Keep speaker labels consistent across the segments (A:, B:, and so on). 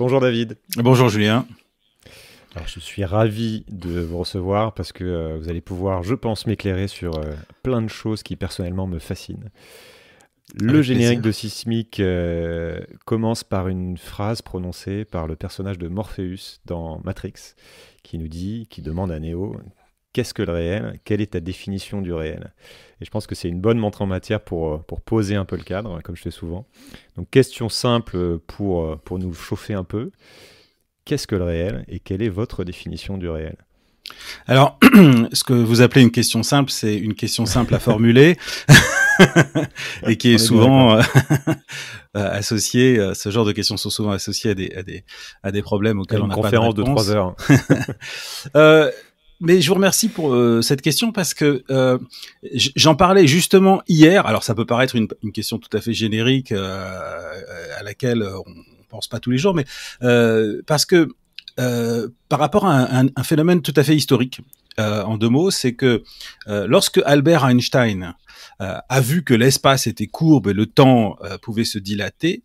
A: Bonjour David. Bonjour Julien. je suis ravi de vous recevoir parce que euh, vous allez pouvoir, je pense, m'éclairer sur euh, plein de choses qui personnellement me fascinent. Le générique de Sismic euh, commence par une phrase prononcée par le personnage de Morpheus dans Matrix qui nous dit, qui demande à Neo qu'est-ce que le réel Quelle est ta définition du réel Et je pense que c'est une bonne montre en matière pour, euh, pour poser un peu le cadre, comme je fais souvent. Donc, question simple euh, pour, euh, pour nous chauffer un
B: peu. Qu'est-ce que le réel et quelle est votre définition du réel alors, ce que vous appelez une question simple, c'est une question simple à formuler et qui est souvent associée. Ce genre de questions sont souvent associées à des à des à des problèmes auxquels on n'a pas de conférence de trois heures. mais je vous remercie pour euh, cette question parce que euh, j'en parlais justement hier. Alors ça peut paraître une, question tout à fait générique euh, à laquelle on, pense pas tous les jours, mais parce que par rapport à un, phénomène tout à fait historique, en deux mots, c'est que lorsque Albert Einstein a vu que l'espace était courbe et le temps pouvait se dilater,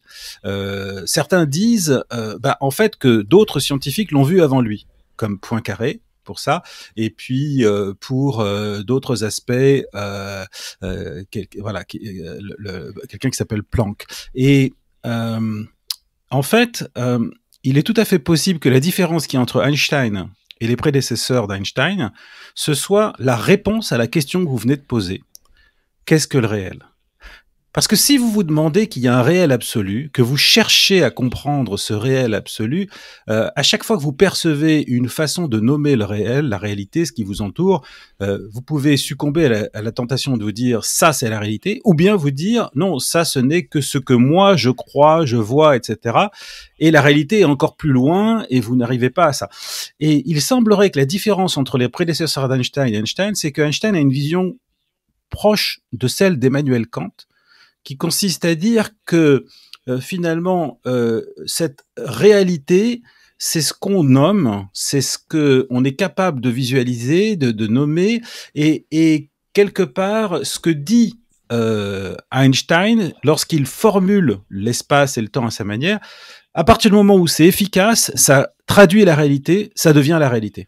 B: certains disent bah, en fait que d'autres scientifiques l'ont vu avant lui, comme Poincaré, pour ça. Et puis euh, pour euh, d'autres aspects, euh, voilà, quelqu'un qui s'appelle Planck. Et en fait, il est tout à fait possible que la différence qui entre Einstein et les prédécesseurs d'Einstein, ce soit la réponse à la question que vous venez de poser. Qu'est-ce que le réel parce que si vous vous demandez qu'il y a un réel absolu, que vous cherchez à comprendre ce réel absolu, euh, à chaque fois que vous percevez une façon de nommer le réel, la réalité, ce qui vous entoure, euh, vous pouvez succomber à la, à la, tentation de vous dire ça c'est la réalité, ou bien vous dire non ça ce n'est que ce que moi je crois, je vois, etc. Et la réalité est encore plus loin et vous n'arrivez pas à ça. Et il semblerait que la différence entre les prédécesseurs d'Einstein et Einstein, c'est que Einstein a une vision proche de celle d'Emmanuel Kant qui consiste à dire que euh, finalement euh, cette réalité c'est ce qu'on nomme, c'est ce que on est capable de visualiser, de, nommer, et, quelque part, ce que dit euh, Einstein lorsqu'il formule l'espace et le temps à sa manière, à partir du moment où c'est efficace, ça traduit la réalité, ça devient la réalité.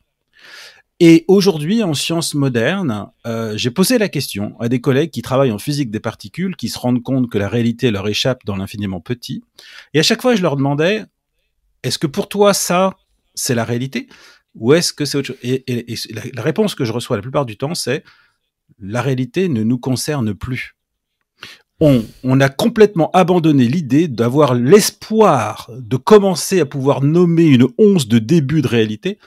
B: Et aujourd'hui, en sciences modernes, euh, j'ai posé la question à des collègues qui travaillent en physique des particules, qui se rendent compte que la réalité leur échappe dans l'infiniment petit. Et à chaque fois, je leur demandais, est-ce que pour toi, ça, c'est la réalité Ou est-ce que c'est autre chose Et, la, réponse que je reçois la plupart du temps, c'est, la réalité ne nous concerne plus. On, on, a complètement abandonné l'idée d'avoir l'espoir de commencer à pouvoir nommer une once de début de réalité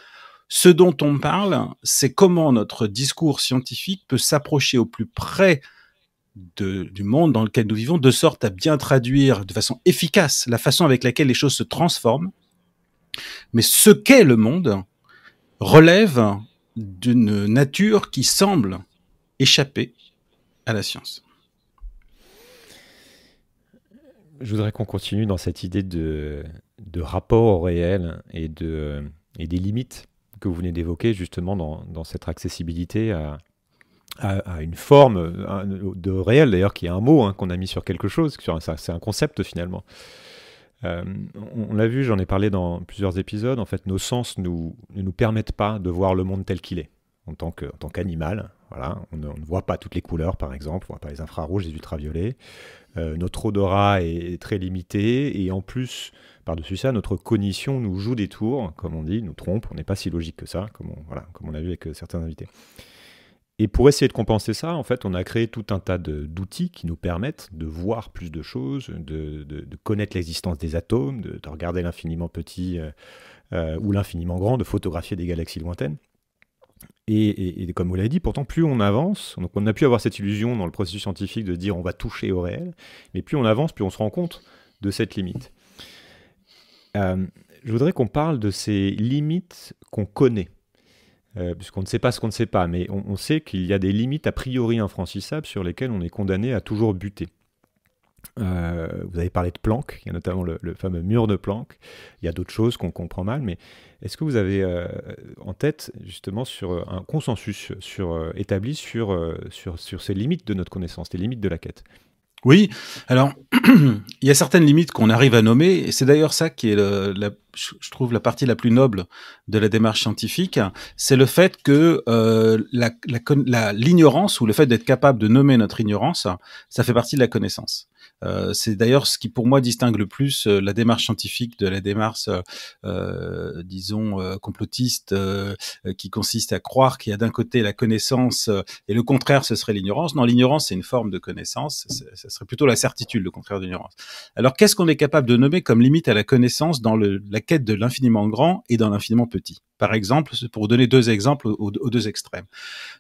B: ce dont on parle, c'est comment notre discours scientifique peut s'approcher au plus près du monde dans lequel nous vivons, de sorte à bien traduire de façon efficace la façon avec laquelle les choses se transforment. Mais ce qu'est le monde relève d'une nature qui semble échapper à la science.
A: Je voudrais qu'on continue dans cette idée de, rapport au réel et, de, et des limites que vous venez d'évoquer justement dans, dans, cette accessibilité à, à, une forme de réel, d'ailleurs, qui est un mot hein, qu'on a mis sur quelque chose, c'est un concept finalement. Euh, on, l'a vu, j'en ai parlé dans plusieurs épisodes, en fait, nos sens nous, ne nous permettent pas de voir le monde tel qu'il est, en tant qu'animal. tant on ne, on ne, voit pas toutes les couleurs, par exemple, on ne voit pas les infrarouges, les ultraviolets, euh, notre odorat est très limité et en plus, par-dessus ça, notre cognition nous joue des tours, comme on dit, nous trompe, on n'est pas si logique que ça, comme on, voilà, comme on a vu avec euh, certains invités. Et pour essayer de compenser ça, en fait, on a créé tout un tas d'outils qui nous permettent de voir plus de choses, de, connaître l'existence des atomes, de, regarder l'infiniment petit euh, ou l'infiniment grand, de photographier des galaxies lointaines. Et, comme vous l'avez dit, pourtant, plus on avance, donc on a pu avoir cette illusion dans le processus scientifique de dire on va toucher au réel, mais plus on avance, plus on se rend compte de cette limite. Euh, je voudrais qu'on parle de ces limites qu'on connaît. Euh, puisqu'on ne sait pas ce qu'on ne sait pas, mais on, on sait qu'il y a des limites a priori infranchissables sur lesquelles on est condamné à toujours buter. Euh, vous avez parlé de Planck, il y a notamment le, fameux mur de Planck, il y a d'autres choses qu'on comprend mal, mais est-ce que vous avez euh, en tête justement sur euh, un consensus
B: sur, établi sur, sur, ces limites de notre connaissance, les limites de la quête oui, alors il y a certaines limites qu'on arrive à nommer, et c'est d'ailleurs ça qui est, je trouve, la partie la plus noble de la démarche scientifique, c'est le fait que l'ignorance ou le fait d'être capable de nommer notre ignorance, ça fait partie de la connaissance. Euh, c'est d'ailleurs ce qui, pour moi, distingue le plus euh, la démarche scientifique de la démarche, euh, disons, complotiste, qui consiste à croire qu'il y a d'un côté la connaissance et le contraire, ce serait l'ignorance. Non, l'ignorance, c'est une forme de connaissance. Ce serait plutôt la certitude, le contraire de d'ignorance. Alors, qu'est-ce qu'on est capable de nommer comme limite à la connaissance dans la quête de l'infiniment grand et dans l'infiniment petit Par exemple, pour donner deux exemples aux deux extrêmes.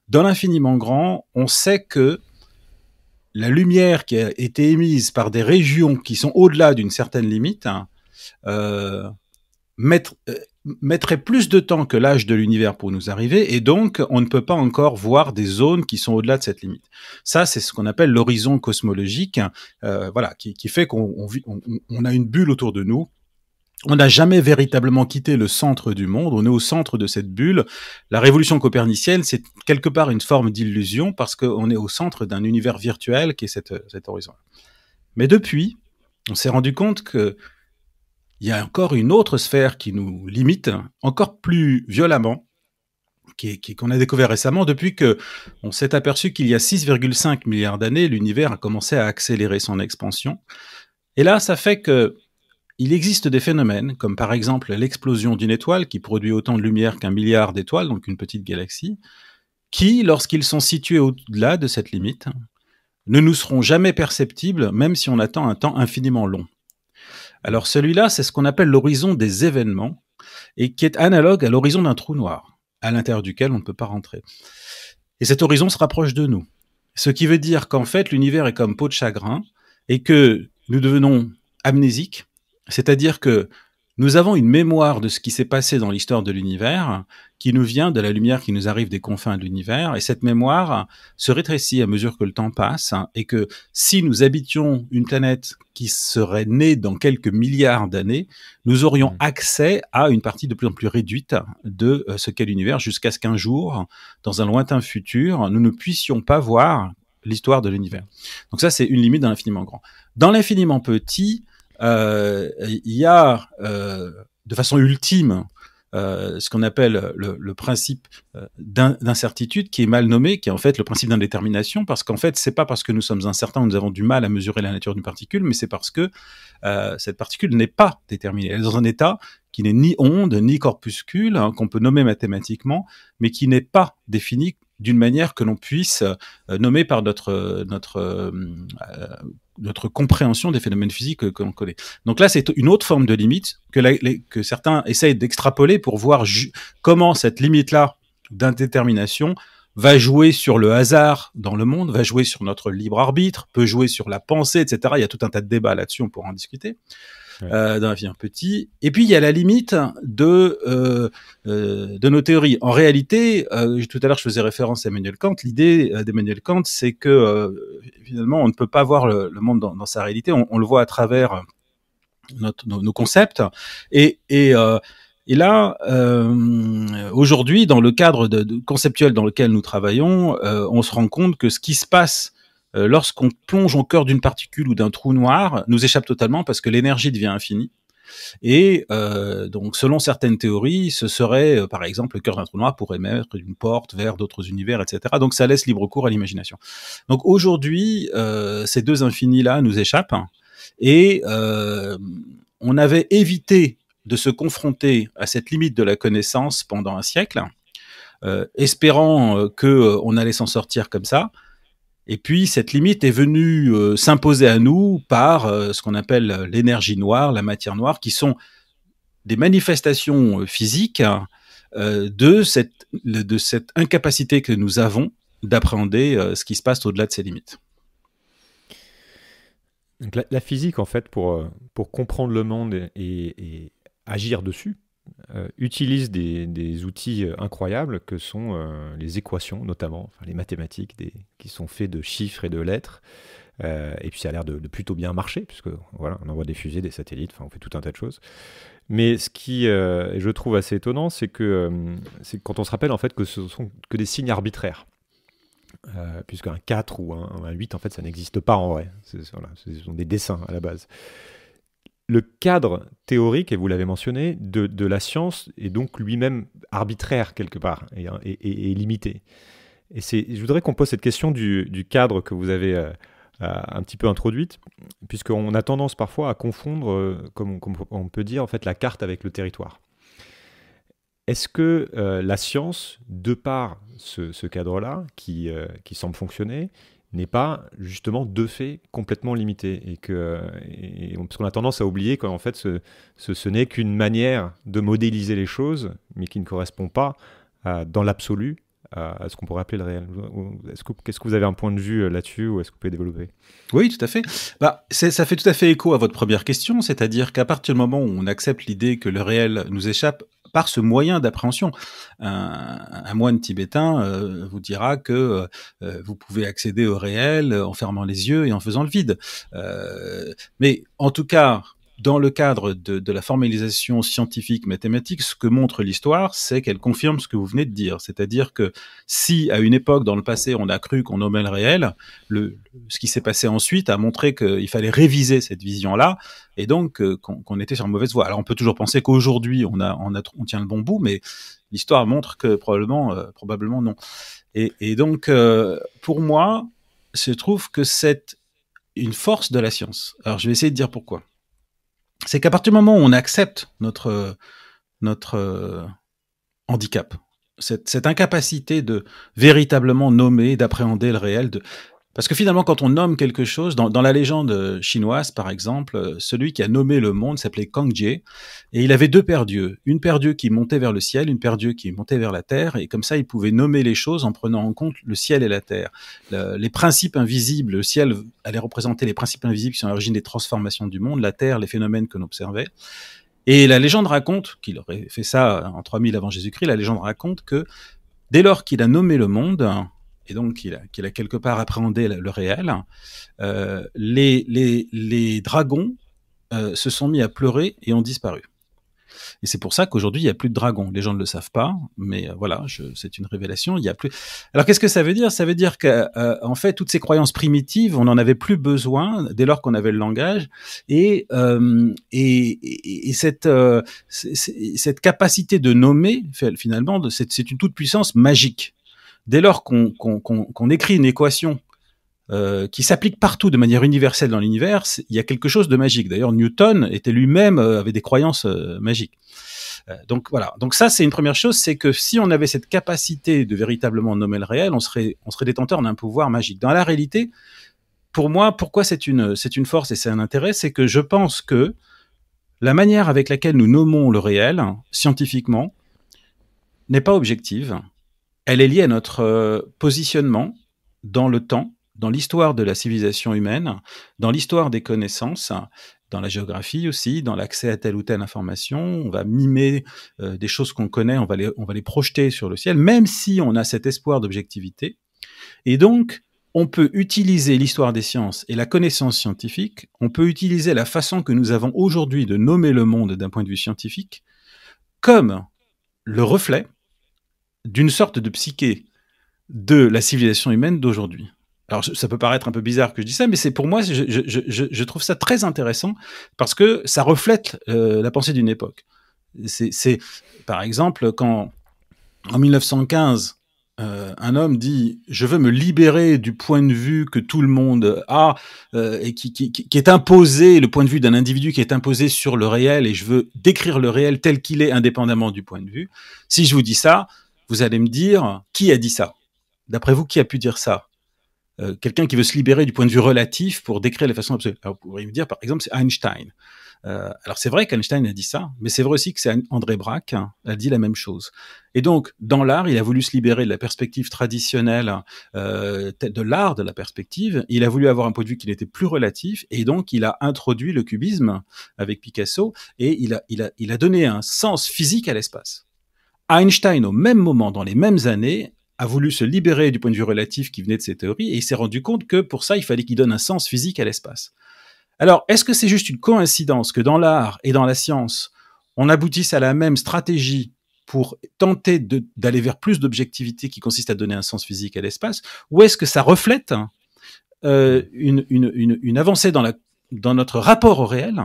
B: Dans l'infiniment grand, on sait que la lumière qui a été émise par des régions qui sont au-delà d'une certaine limite hein, euh, euh, mettrait plus de temps que l'âge de l'univers pour nous arriver, et donc on ne peut pas encore voir des zones qui sont au-delà de cette limite. Ça, c'est ce qu'on appelle l'horizon cosmologique, euh, voilà, qui, fait qu'on a une bulle autour de nous on n'a jamais véritablement quitté le centre du monde, on est au centre de cette bulle. La révolution copernicienne, c'est quelque part une forme d'illusion parce qu'on est au centre d'un univers virtuel qui est cet horizon. Mais depuis, on s'est rendu compte que il y a encore une autre sphère qui nous limite encore plus violemment, qu'on a découvert récemment depuis que on s'est aperçu qu'il y a 6,5 milliards d'années, l'univers a commencé à accélérer son expansion. Et là, ça fait que il existe des phénomènes, comme par exemple l'explosion d'une étoile qui produit autant de lumière qu'un milliard d'étoiles, donc une petite galaxie, qui, lorsqu'ils sont situés au-delà de cette limite, ne nous seront jamais perceptibles, même si on attend un temps infiniment long. Alors celui-là, c'est ce qu'on appelle l'horizon des événements, et qui est analogue à l'horizon d'un trou noir, à l'intérieur duquel on ne peut pas rentrer. Et cet horizon se rapproche de nous. Ce qui veut dire qu'en fait, l'univers est comme peau de chagrin, et que nous devenons amnésiques, c'est-à-dire que nous avons une mémoire de ce qui s'est passé dans l'histoire de l'univers qui nous vient de la lumière qui nous arrive des confins de l'univers et cette mémoire se rétrécit à mesure que le temps passe hein, et que si nous habitions une planète qui serait née dans quelques milliards d'années, nous aurions mmh. accès à une partie de plus en plus réduite de euh, ce qu'est l'univers jusqu'à ce qu'un jour, dans un lointain futur, nous ne puissions pas voir l'histoire de l'univers. Donc ça, c'est une limite dans l'infiniment grand. Dans l'infiniment petit, euh, il y a euh, de façon ultime euh, ce qu'on appelle le, principe d'incertitude qui est mal nommé, qui est en fait le principe d'indétermination, parce qu'en fait, c'est pas parce que nous sommes incertains, nous avons du mal à mesurer la nature d'une particule, mais c'est parce que cette particule n'est pas déterminée. Elle est dans un état qui n'est ni onde, ni corpuscule, hein, qu'on peut nommer mathématiquement, mais qui n'est pas défini d'une manière que l'on puisse euh, nommer par notre, euh, notre, compréhension des phénomènes physiques que, l'on connaît. Donc là, c'est une autre forme de limite que, que certains essayent d'extrapoler pour voir comment cette limite-là d'indétermination va jouer sur le hasard dans le monde, va jouer sur notre libre arbitre, peut jouer sur la pensée, etc. Il y a tout un tas de débats là-dessus, on pourra en discuter. Euh, la d'un en petit. Et puis il y a la limite de euh, euh, de nos théories. En réalité, tout à l'heure je faisais référence à Emmanuel Kant. L'idée d'Emmanuel Kant, c'est que finalement on ne peut pas voir le, monde dans, sa réalité. On, le voit à travers nos, concepts. Et, et et là, euh, aujourd'hui, dans le cadre de, conceptuel dans lequel nous travaillons, on se rend compte que ce qui se passe euh, lorsqu'on plonge au cœur d'une particule ou d'un trou noir, nous échappe totalement parce que l'énergie devient infinie. Et euh, donc, selon certaines théories, ce serait, euh, par exemple, le cœur d'un trou noir pourrait mettre une porte vers d'autres univers, etc. Donc, ça laisse libre cours à l'imagination. Donc, aujourd'hui, ces deux infinis-là nous échappent. Et on avait évité de se confronter à cette limite de la connaissance pendant un siècle, espérant qu'on allait s'en sortir comme ça. Et puis cette limite est venue euh, s'imposer à nous par euh, ce qu'on appelle euh, l'énergie noire, la matière noire, qui sont des manifestations physiques hein, de cette, incapacité que nous avons d'appréhender ce qui se passe au-delà de ces limites.
A: la, physique, en fait, pour, comprendre le monde et agir dessus, euh, utilisent des, outils euh, incroyables que sont euh, les équations, notamment, enfin, les mathématiques, des, qui sont faits de chiffres et de lettres. et puis ça a l'air de, plutôt bien marcher, puisque voilà, on envoie des fusées, des satellites, enfin on fait tout un tas de choses. Mais ce qui, je trouve assez étonnant, c'est que c'est quand on se rappelle en fait que ce sont que des signes arbitraires. Euh, puisqu'un 4 ou un, 8, en fait, ça n'existe pas en vrai. ce sont des dessins à la base le cadre théorique, et vous l'avez mentionné, de, la science est donc lui-même arbitraire quelque part et, et, et, limité. Et je voudrais qu'on pose cette question du, cadre que vous avez euh, euh, un petit peu introduite, puisqu'on a tendance parfois à confondre, euh, comme, on, peut dire, en fait, la carte avec le territoire. Est-ce que la science, de par ce, cadre-là, qui, qui semble fonctionner, n'est pas justement de fait complètement limité et que parce qu'on a tendance à oublier qu'en fait ce, ce, n'est qu'une manière de modéliser les choses mais qui ne correspond pas dans l'absolu à, ce qu'on
B: pourrait appeler le réel. Est-ce que, qu'est-ce que vous avez un point de vue euh, là-dessus ou est-ce que vous pouvez développer Oui, tout à fait. Bah, ça fait tout à fait écho à votre première question, c'est-à-dire qu'à partir du moment où on accepte l'idée que le réel nous échappe, par ce moyen d'appréhension. Un, moine tibétain euh, vous dira que euh, euh, vous pouvez accéder au réel en fermant les yeux et en faisant le vide. mais en tout cas, dans le cadre de, de, la formalisation scientifique mathématique, ce que montre l'histoire, c'est qu'elle confirme ce que vous venez de dire. C'est-à-dire que si à une époque dans le passé on a cru qu'on nommait le réel, le, ce qui s'est passé ensuite a montré qu'il fallait réviser cette vision-là et donc euh, qu'on était sur une mauvaise voie. Alors on peut toujours penser qu'aujourd'hui on, a, on, a, on tient le bon bout, mais l'histoire montre que probablement, euh, probablement non. Et, et donc euh, pour moi, se trouve que c'est une force de la science. Alors je vais essayer de dire pourquoi c'est qu'à partir du moment où on accepte notre notre euh, handicap, cette, cette incapacité de véritablement nommer, d'appréhender le réel, de parce que finalement, quand on nomme quelque chose, dans, la légende chinoise, par exemple, celui qui a nommé le monde s'appelait Kang Jie, et il avait deux pères d'yeux. Une paire d'yeux qui montait vers le ciel, une paire d'yeux qui montait vers la terre, et comme ça, il pouvait nommer les choses en prenant en compte le ciel et la terre. les principes invisibles, le ciel allait représenter les principes invisibles qui sont à l'origine des transformations du monde, la terre, les phénomènes que l'on observait. Et la légende raconte, qu'il aurait fait ça en 3000 avant Jésus-Christ, la légende raconte que dès lors qu'il a nommé le monde, et donc qu'il a, quelque part appréhendé le réel, euh, les, les, dragons euh, se sont mis à pleurer et ont disparu. Et c'est pour ça qu'aujourd'hui, il n'y a plus de dragons. Les gens ne le savent pas, mais euh, voilà, c'est une révélation. Il y a plus. Alors, qu'est-ce que ça veut dire Ça veut dire qu'en fait, toutes ces croyances primitives, on n'en avait plus besoin dès lors qu'on avait le langage. Et, et, cette, cette capacité de nommer, finalement, c'est une toute-puissance magique dès lors qu'on écrit une équation euh, qui s'applique partout de manière universelle dans l'univers, il y a quelque chose de magique. D'ailleurs, Newton était lui-même euh, avait des croyances euh, magiques. donc voilà. Donc ça, c'est une première chose, c'est que si on avait cette capacité de véritablement nommer le réel, on serait on serait détenteur d'un pouvoir magique. Dans la réalité, pour moi, pourquoi c'est une c'est une force et c'est un intérêt, c'est que je pense que la manière avec laquelle nous nommons le réel scientifiquement n'est pas objective elle est liée à notre euh, positionnement dans le temps, dans l'histoire de la civilisation humaine, dans l'histoire des connaissances, dans la géographie aussi, dans l'accès à telle ou telle information. On va mimer euh, des choses qu'on connaît, on va les projeter sur le ciel, même si on a cet espoir d'objectivité. Et donc, on peut utiliser l'histoire des sciences et la connaissance scientifique, on peut utiliser la façon que nous avons aujourd'hui de nommer le monde d'un point de vue scientifique comme le reflet d'une sorte de psyché de la civilisation humaine d'aujourd'hui. Alors ça peut paraître un peu bizarre que je dise ça, mais c'est pour moi, je, trouve ça très intéressant parce que ça reflète euh, la pensée d'une époque. C'est par exemple quand en 1915 euh, un homme dit je veux me libérer du point de vue que tout le monde a euh, et qui, qui, est imposé, le point de vue d'un individu qui est imposé sur le réel et je veux décrire le réel tel qu'il est indépendamment du point de vue. Si je vous dis ça, vous allez me dire qui a dit ça D'après vous, qui a pu dire ça euh, Quelqu'un qui veut se libérer du point de vue relatif pour décrire les façons absolue. Alors, vous pourriez me dire, par exemple, c'est Einstein. Euh, alors c'est vrai qu'Einstein a dit ça, mais c'est vrai aussi que c'est André Braque hein, a dit la même chose. Et donc dans l'art, il a voulu se libérer de la perspective traditionnelle euh, de l'art, de la perspective. Il a voulu avoir un point de vue qui n'était plus relatif, et donc il a introduit le cubisme avec Picasso et il a donné un sens physique à l'espace. Einstein, au même moment, dans les mêmes années, a voulu se libérer du point de vue relatif qui venait de ses théories et il s'est rendu compte que pour ça, il fallait qu'il donne un sens physique à l'espace. Alors, est-ce que c'est juste une coïncidence que dans l'art et dans la science, on aboutisse à la même stratégie pour tenter d'aller vers plus d'objectivité qui consiste à donner un sens physique à l'espace, ou est-ce que ça reflète hein, euh, une, avancée dans, la, dans, notre rapport au réel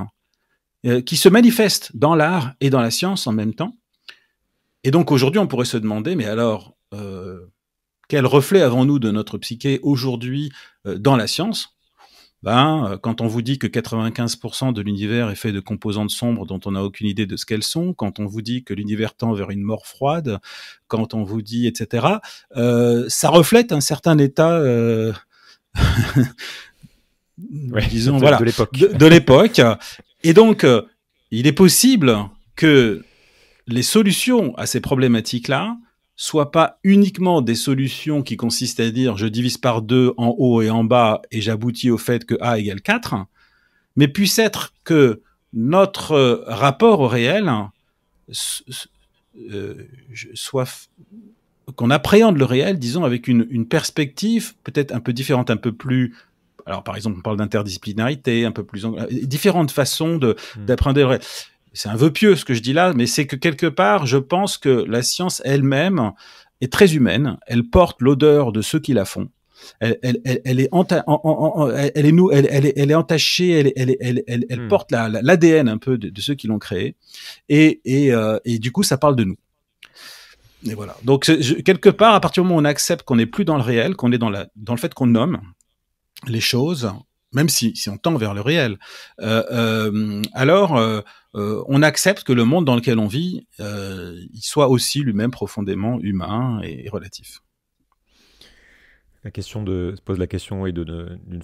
B: euh, qui se manifeste dans l'art et dans la science en même temps et donc aujourd'hui, on pourrait se demander, mais alors, euh, quel reflet avons-nous de notre psyché aujourd'hui euh, dans la science ben, euh, Quand on vous dit que 95% de l'univers est fait de composantes sombres dont on n'a aucune idée de ce qu'elles sont, quand on vous dit que l'univers tend vers une mort froide, quand on vous dit, etc., ça reflète un certain état... disons voilà l'époque de l'époque et donc il est possible que les solutions à ces problématiques-là soient pas uniquement des solutions qui consistent à dire je divise par deux en haut et en bas et j'aboutis au fait que A égale 4, mais puisse être que notre rapport au réel hein, euh, soit qu'on appréhende le réel, disons, avec une, perspective peut-être un peu différente, un peu plus alors, par exemple, on parle d'interdisciplinarité, un peu plus différentes façons de hmm. le réel c'est un vœu pieux ce que je dis là, mais c'est que quelque part, je pense que la science elle-même est très humaine, elle porte l'odeur de ceux qui la font. Elle, est, elle, est elle, est entachée, elle, hmm. porte l'ADN un peu de, ceux qui l'ont créée, euh, et, du coup, ça parle de nous. Et voilà. Donc quelque part, à partir du moment où on accepte qu'on n'est plus dans le réel, qu'on est dans, la, dans le fait qu'on nomme les choses, même si, on tend vers le réel, euh, euh, alors euh, on accepte que le monde dans lequel on vit, il soit aussi lui-même profondément humain et, relatif.
A: La question de, se pose la question oui, d'une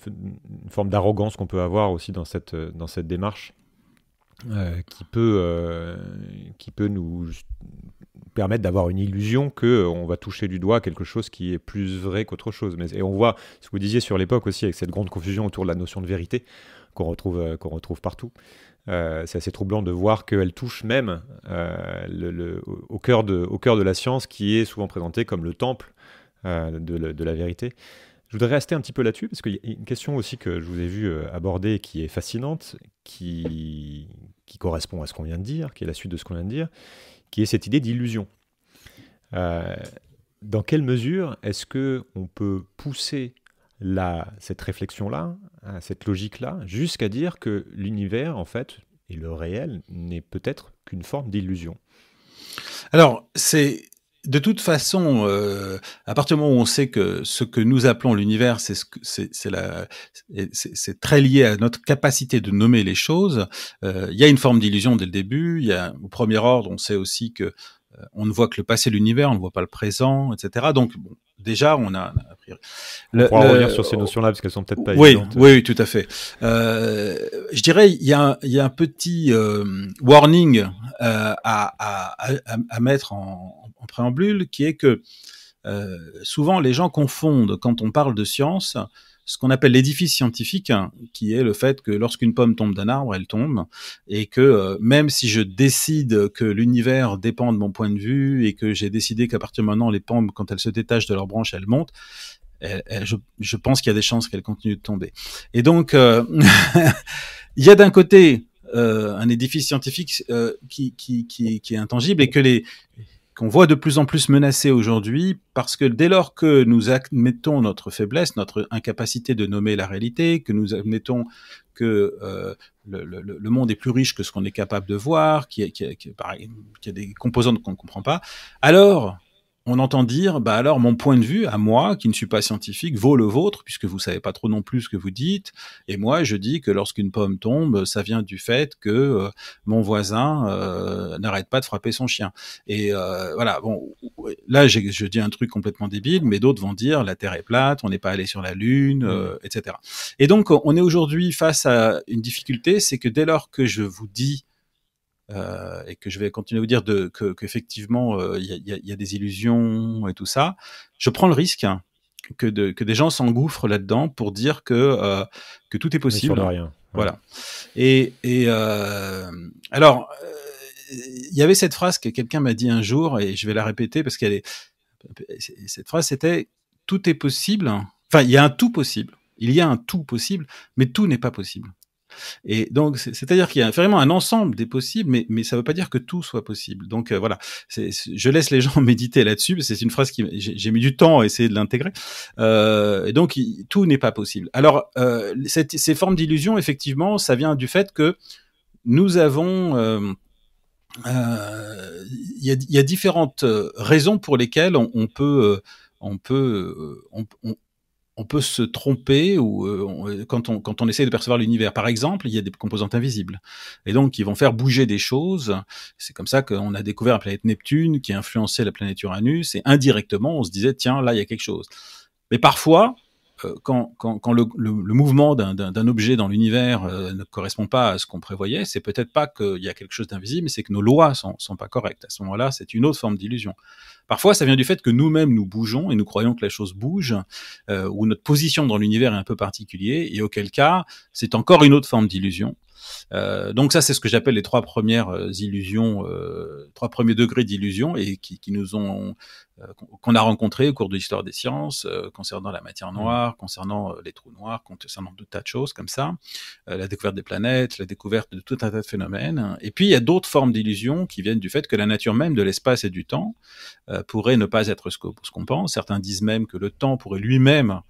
A: forme d'arrogance qu'on peut avoir aussi dans cette, dans cette démarche, qui, peut, qui peut nous permettent d'avoir une illusion que euh, on va toucher du doigt quelque chose qui est plus vrai qu'autre chose. Mais, et on voit ce que vous disiez sur l'époque aussi, avec cette grande confusion autour de la notion de vérité qu'on retrouve, euh, qu'on retrouve partout. Euh, c'est assez troublant de voir qu'elle touche même le, au, cœur de, au cœur de la science qui est souvent présentée comme le temple de, de, la vérité. Je voudrais rester un petit peu là-dessus parce qu'il y a une question aussi que je vous ai vu aborder qui est fascinante, qui, qui correspond à ce qu'on vient de dire, qui est la suite de ce qu'on vient de dire, qui est cette idée d'illusion. Euh, dans quelle mesure est-ce que on peut pousser cette réflexion-là, hein, cette logique-là, jusqu'à dire que l'univers, en fait, et le réel n'est peut-être qu'une forme d'illusion
B: Alors, c'est de toute façon, euh, à partir du moment où on sait que ce que nous appelons l'univers, c'est ce c'est très lié à notre capacité de nommer les choses. Euh, il y a une forme d'illusion dès le début. Il y a au premier ordre, on sait aussi que euh, on ne voit que le passé de l'univers, on ne voit pas le présent, etc. Donc déjà, on a. On pourra revenir sur ces notions-là parce qu'elles sont peut-être pas. Oui, oui, tout à fait. Euh, je dirais, il y, a un, petit warning à, mettre en, en préambule, qui est que euh, souvent les gens confondent quand on parle de science ce qu'on appelle l'édifice scientifique, hein, qui est le fait que lorsqu'une pomme tombe d'un arbre, elle tombe, et que euh, même si je décide que l'univers dépend de mon point de vue, et que j'ai décidé qu'à partir maintenant, les pommes, quand elles se détachent de leurs branches, elles montent, je, pense qu'il y a des chances qu'elles continuent de tomber. Et donc, euh, il y a d'un côté un édifice scientifique qui, qui, qui est intangible, et que les on voit de plus en plus menacé aujourd'hui, parce que dès lors que nous admettons notre faiblesse, notre incapacité de nommer la réalité, que nous admettons que euh, le, monde est plus riche que ce qu'on est capable de voir, qu'il y, a des composantes qu'on ne comprend pas, alors on entend dire, bah alors mon point de vue à moi, qui ne suis pas scientifique, vaut le vôtre, puisque vous savez pas trop non plus ce que vous dites. Et moi, je dis que lorsqu'une pomme tombe, ça vient du fait que euh, mon voisin euh, n'arrête pas de frapper son chien. Et euh, voilà, bon, là, je dis un truc complètement débile, mais d'autres vont dire la Terre est plate, on n'est pas allé sur la Lune, mm. etc. Et donc, on est aujourd'hui face à une difficulté, c'est que dès lors que je vous dis euh, et que je vais continuer à vous dire de, que qu'effectivement euh, il y a, y, a, des illusions et tout ça, je prends le risque que, de, que des gens s'engouffrent là-dedans pour dire que euh, que tout est possible. Sur rien. Voilà. Et, et alors il y avait cette phrase que quelqu'un m'a dit un jour et je vais la répéter parce qu'elle est cette phrase c'était tout est possible. Enfin, il y a un tout possible. Il y a un tout possible, mais tout n'est pas possible. Et donc, c'est-à-dire qu'il y a vraiment un ensemble des possibles, mais, mais ça ne veut pas dire que tout soit possible. Donc euh, voilà, je laisse les gens méditer là-dessus. C'est une phrase qui j'ai mis du temps à essayer de l'intégrer. Euh, et donc, tout n'est pas possible. Alors, euh, ces formes d'illusion, effectivement, ça vient du fait que nous avons il y a, différentes raisons pour lesquelles on, peut on peut on, on peut se tromper ou euh, euh, quand, on, quand on essaie de percevoir l'univers. Par exemple, il y a des composantes invisibles. Et donc, ils vont faire bouger des choses. C'est comme ça qu'on a découvert la planète Neptune qui a influencé la planète Uranus. Et indirectement, on se disait, tiens, là, il y a quelque chose. Mais parfois, euh, quand, quand, le, mouvement d'un objet dans l'univers ne correspond pas à ce qu'on prévoyait, c'est peut-être pas qu'il y a quelque chose d'invisible, mais c'est que nos lois sont, sont pas correctes. À ce moment-là, c'est une autre forme d'illusion. Parfois, ça vient du fait que nous-mêmes, nous bougeons et nous croyons que la chose bouge, euh, ou notre position dans l'univers est un peu particulier, et auquel cas, c'est encore une autre forme d'illusion. Euh, donc ça, c'est ce que j'appelle les trois premières euh, illusions, euh, trois premiers degrés d'illusion et qui, nous ont qu'on a rencontrés au cours de l'histoire des sciences concernant la matière mmh. noire, concernant les trous noirs, concernant tout tas de choses comme ça, la découverte des planètes, la découverte de tout un tas de phénomènes. Et puis il y a d'autres formes d'illusions qui viennent du fait que la nature même de l'espace et du temps pourrait ne pas être ce qu'on pense. Certains disent même que le temps pourrait lui-même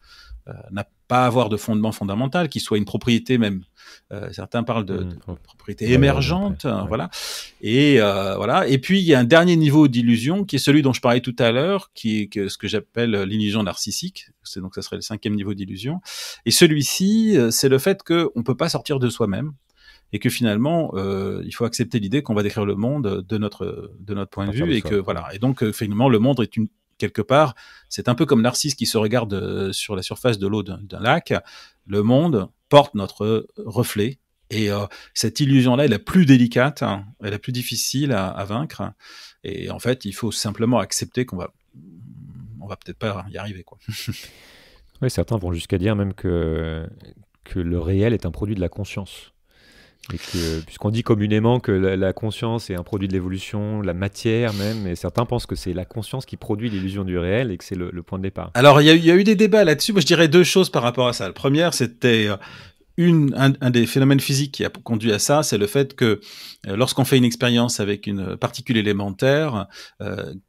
B: pas avoir de fondement fondamental, qui soit une propriété même. Euh, certains parlent de, mmh, propriété émergente, euh, voilà. Et euh, voilà. Et puis il y a un dernier niveau d'illusion qui est celui dont je parlais tout à l'heure, qui est ce que j'appelle l'illusion narcissique. C'est donc ça serait le cinquième niveau d'illusion. Et celui-ci, c'est le fait que on peut pas sortir de soi-même et que finalement il faut accepter l'idée qu'on va décrire le monde de notre de notre point de vue et que voilà et donc finalement le monde est une quelque part, c'est un peu comme Narcisse qui se regarde euh, sur la surface de l'eau d'un lac. Le monde porte notre reflet. Et euh, cette illusion-là est la plus délicate, hein. est la plus difficile à, vaincre. Et en fait, il faut simplement accepter qu'on va, on va peut-être pas y arriver, quoi.
A: oui, certains vont jusqu'à dire même que que le réel est un produit de la conscience. Euh, puisqu'on dit communément que la, conscience est un produit de l'évolution, la matière même, et certains pensent que c'est la conscience qui produit l'illusion du réel et que c'est le, point de départ. Alors,
B: il y, a eu des débats là-dessus. Moi, je dirais deux choses par rapport à ça. La première, c'était euh, une, un, des phénomènes physiques qui a conduit à ça, c'est le fait que euh, lorsqu'on fait une expérience avec une particule élémentaire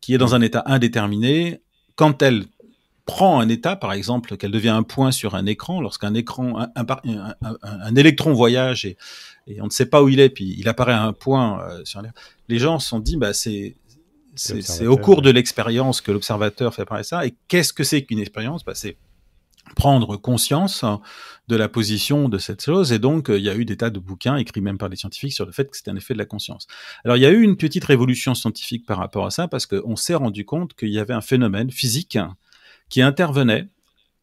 B: qui est dans un état indéterminé, quand elle prend un état, par exemple, qu'elle devient un point sur un écran, lorsqu'un écran, un, un, électron voyage et et on ne sait pas où il est, puis il apparaît à un point euh, sur l'air. Les gens se sont dit, bah, c'est au cours de l'expérience que l'observateur fait apparaître ça. Et qu'est-ce que c'est qu'une expérience bah, C'est prendre conscience de la position de cette chose. Et donc, euh, il y a eu des tas de bouquins écrits même par des scientifiques sur le fait que c'était un effet de la conscience. Alors, il y a eu une petite révolution scientifique par rapport à ça, parce qu'on s'est rendu compte qu'il y avait un phénomène physique qui intervenait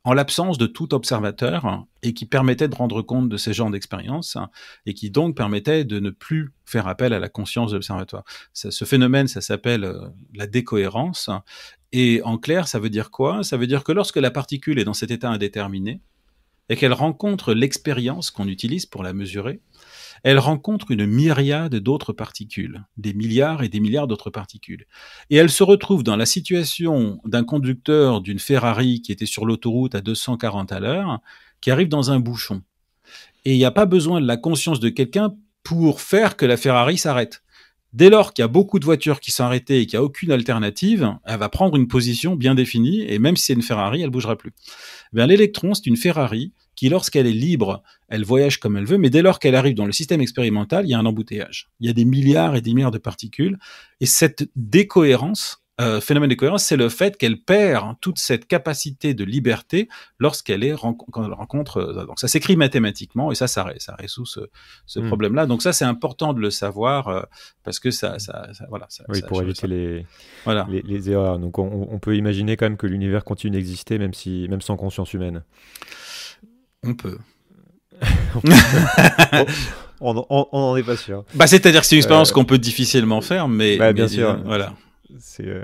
B: en l'absence de tout observateur et qui permettait de rendre compte de ces genres d'expériences et qui donc permettait de ne plus faire appel à la conscience de l'observatoire. Ce phénomène, ça s'appelle euh, la décohérence. Et en clair, ça veut dire quoi Ça veut dire que lorsque la particule est dans cet état indéterminé et qu'elle rencontre l'expérience qu'on utilise pour la mesurer, elle rencontre une myriade d'autres particules, des milliards et des milliards d'autres particules. Et elle se retrouve dans la situation d'un conducteur d'une Ferrari qui était sur l'autoroute à 240 à l'heure, qui arrive dans un bouchon. Et il n'y a pas besoin de la conscience de quelqu'un pour faire que la Ferrari s'arrête. Dès lors qu'il y a beaucoup de voitures qui sont arrêtées et qu'il n'y a aucune alternative, elle va prendre une position bien définie et même si c'est une Ferrari, elle bougera plus. Eh l'électron, c'est une Ferrari qui, lorsqu'elle est libre, elle voyage comme elle veut, mais dès lors qu'elle arrive dans le système expérimental, il y a un embouteillage. Il y a des milliards et des milliards de particules. Et cette décohérence, euh, phénomène de cohérence, c'est le fait qu'elle perd toute cette capacité de liberté lorsqu'elle est rencontre. Euh, donc ça s'écrit mathématiquement et ça, ça, résout ce, hmm. problème-là. Donc ça, c'est important de le savoir euh, parce que ça, voilà. oui, pour
A: éviter les, voilà. erreurs. Donc on, peut imaginer quand même que l'univers continue d'exister même
B: si, même sans conscience humaine. On peut.
A: on n'en est pas sûr. Bah, c'est-à-dire que c'est une expérience euh, qu'on
B: peut difficilement faire, mais. Bah, bien sûr.
A: voilà. Euh,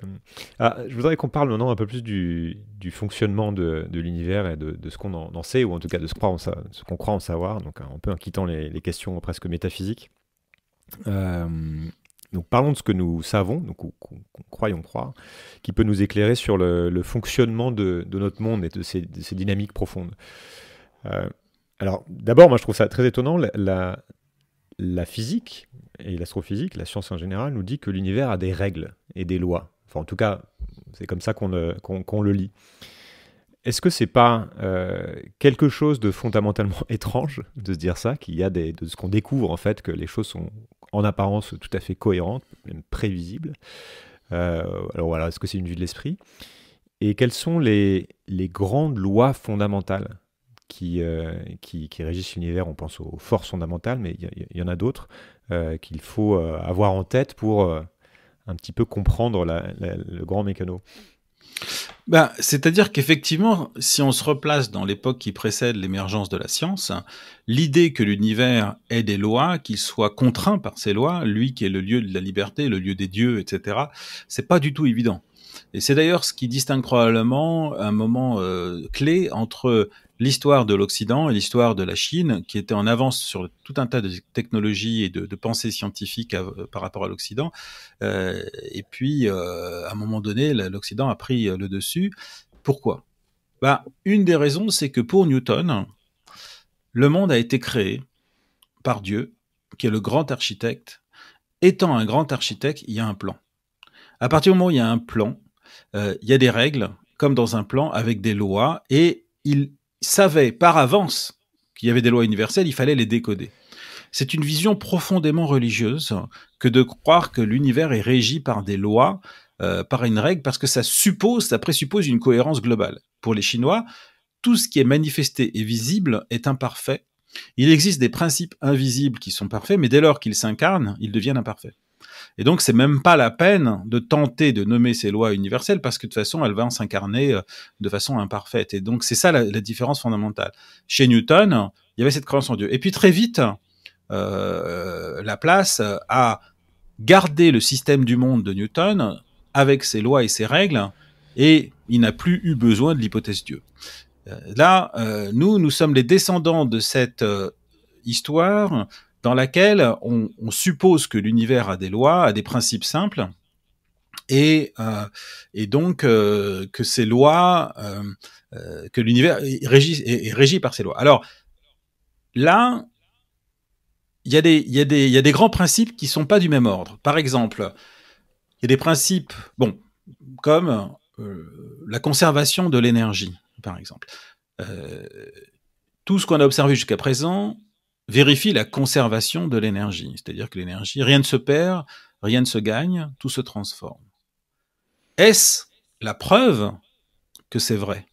A: ah, je voudrais qu'on parle maintenant un peu plus du, fonctionnement de, l'univers et de, ce qu'on en, sait, ou en tout cas de ce, qu'on croit en savoir, donc un peu en quittant les, questions presque métaphysiques. Euh, donc parlons de ce que nous savons, donc qu'on croyons croire, qui peut nous éclairer sur le, fonctionnement de, notre monde et de ses dynamiques profondes. Euh, alors, d'abord, moi, je trouve ça très étonnant. La, physique et l'astrophysique, la science en général, nous dit que l'univers a des règles et des lois. Enfin, en tout cas, c'est comme ça qu'on euh, le lit. Est-ce que c'est pas euh, quelque chose de fondamentalement étrange de se dire ça, qu'il y a des, de ce qu'on découvre en fait que les choses sont en apparence tout à fait cohérentes, même prévisibles. alors voilà, est-ce que c'est une vue de l'esprit Et quelles sont les grandes lois fondamentales euh, qui, qui, régissent l'univers. On pense aux forces fondamentales, mais il y, en a d'autres euh, qu'il faut euh, avoir en tête pour un petit peu comprendre le grand
B: mécano. Ben, c'est-à-dire qu'effectivement, si on se replace dans l'époque qui précède l'émergence de la science, l'idée que l'univers ait des lois, qu'il soit contraint par ces lois, lui qui est le lieu de la liberté, le lieu des dieux, etc., c'est pas du tout évident. Et c'est d'ailleurs ce qui distingue probablement un moment clé entre l'histoire de l'Occident et l'histoire de la Chine, qui était en avance sur tout un tas de technologies et de, pensées scientifiques euh, par rapport à l'Occident. Euh, et puis, euh, à un moment donné, l'Occident a pris le dessus. Pourquoi bah, Une des raisons, c'est que pour Newton, le monde a été créé par Dieu, qui est le grand architecte. Étant un grand architecte, il y a un plan. À partir du moment où il y a un plan, il y a des règles, comme dans un plan, avec des lois, et il savaient par avance qu'il y avait des lois universelles, il fallait les décoder. C'est une vision profondément religieuse que de croire que l'univers est régi par des lois, euh, par une règle, parce que ça suppose, ça présuppose une cohérence globale. Pour les Chinois, tout ce qui est manifesté et visible est imparfait. Il existe des principes invisibles qui sont parfaits, mais dès lors qu'ils s'incarnent, ils deviennent imparfaits. Et donc, c'est même pas la peine de tenter de nommer ces lois universelles parce que de toute façon, elles vont s'incarner euh, de façon imparfaite. Et donc, c'est ça la, différence fondamentale. Chez Newton, il y avait cette croyance en Dieu. Et puis très vite, euh, la place a gardé le système du monde de Newton avec ses lois et ses règles, et il n'a plus eu besoin de l'hypothèse Dieu. Euh, là, euh, nous, nous sommes les descendants de cette histoire dans laquelle on, suppose que l'univers a des lois, a des principes simples, et, euh, donc euh, que ces lois, euh, que l'univers est, est, régi par ces lois. Alors là, il y, y, a des grands principes qui sont pas du même ordre. Par exemple, il y a des principes, bon, comme la conservation de l'énergie, par exemple. tout ce qu'on a observé jusqu'à présent, vérifie la conservation de l'énergie. C'est-à-dire que l'énergie, rien ne se perd, rien ne se gagne, tout se transforme. Est-ce la preuve que c'est vrai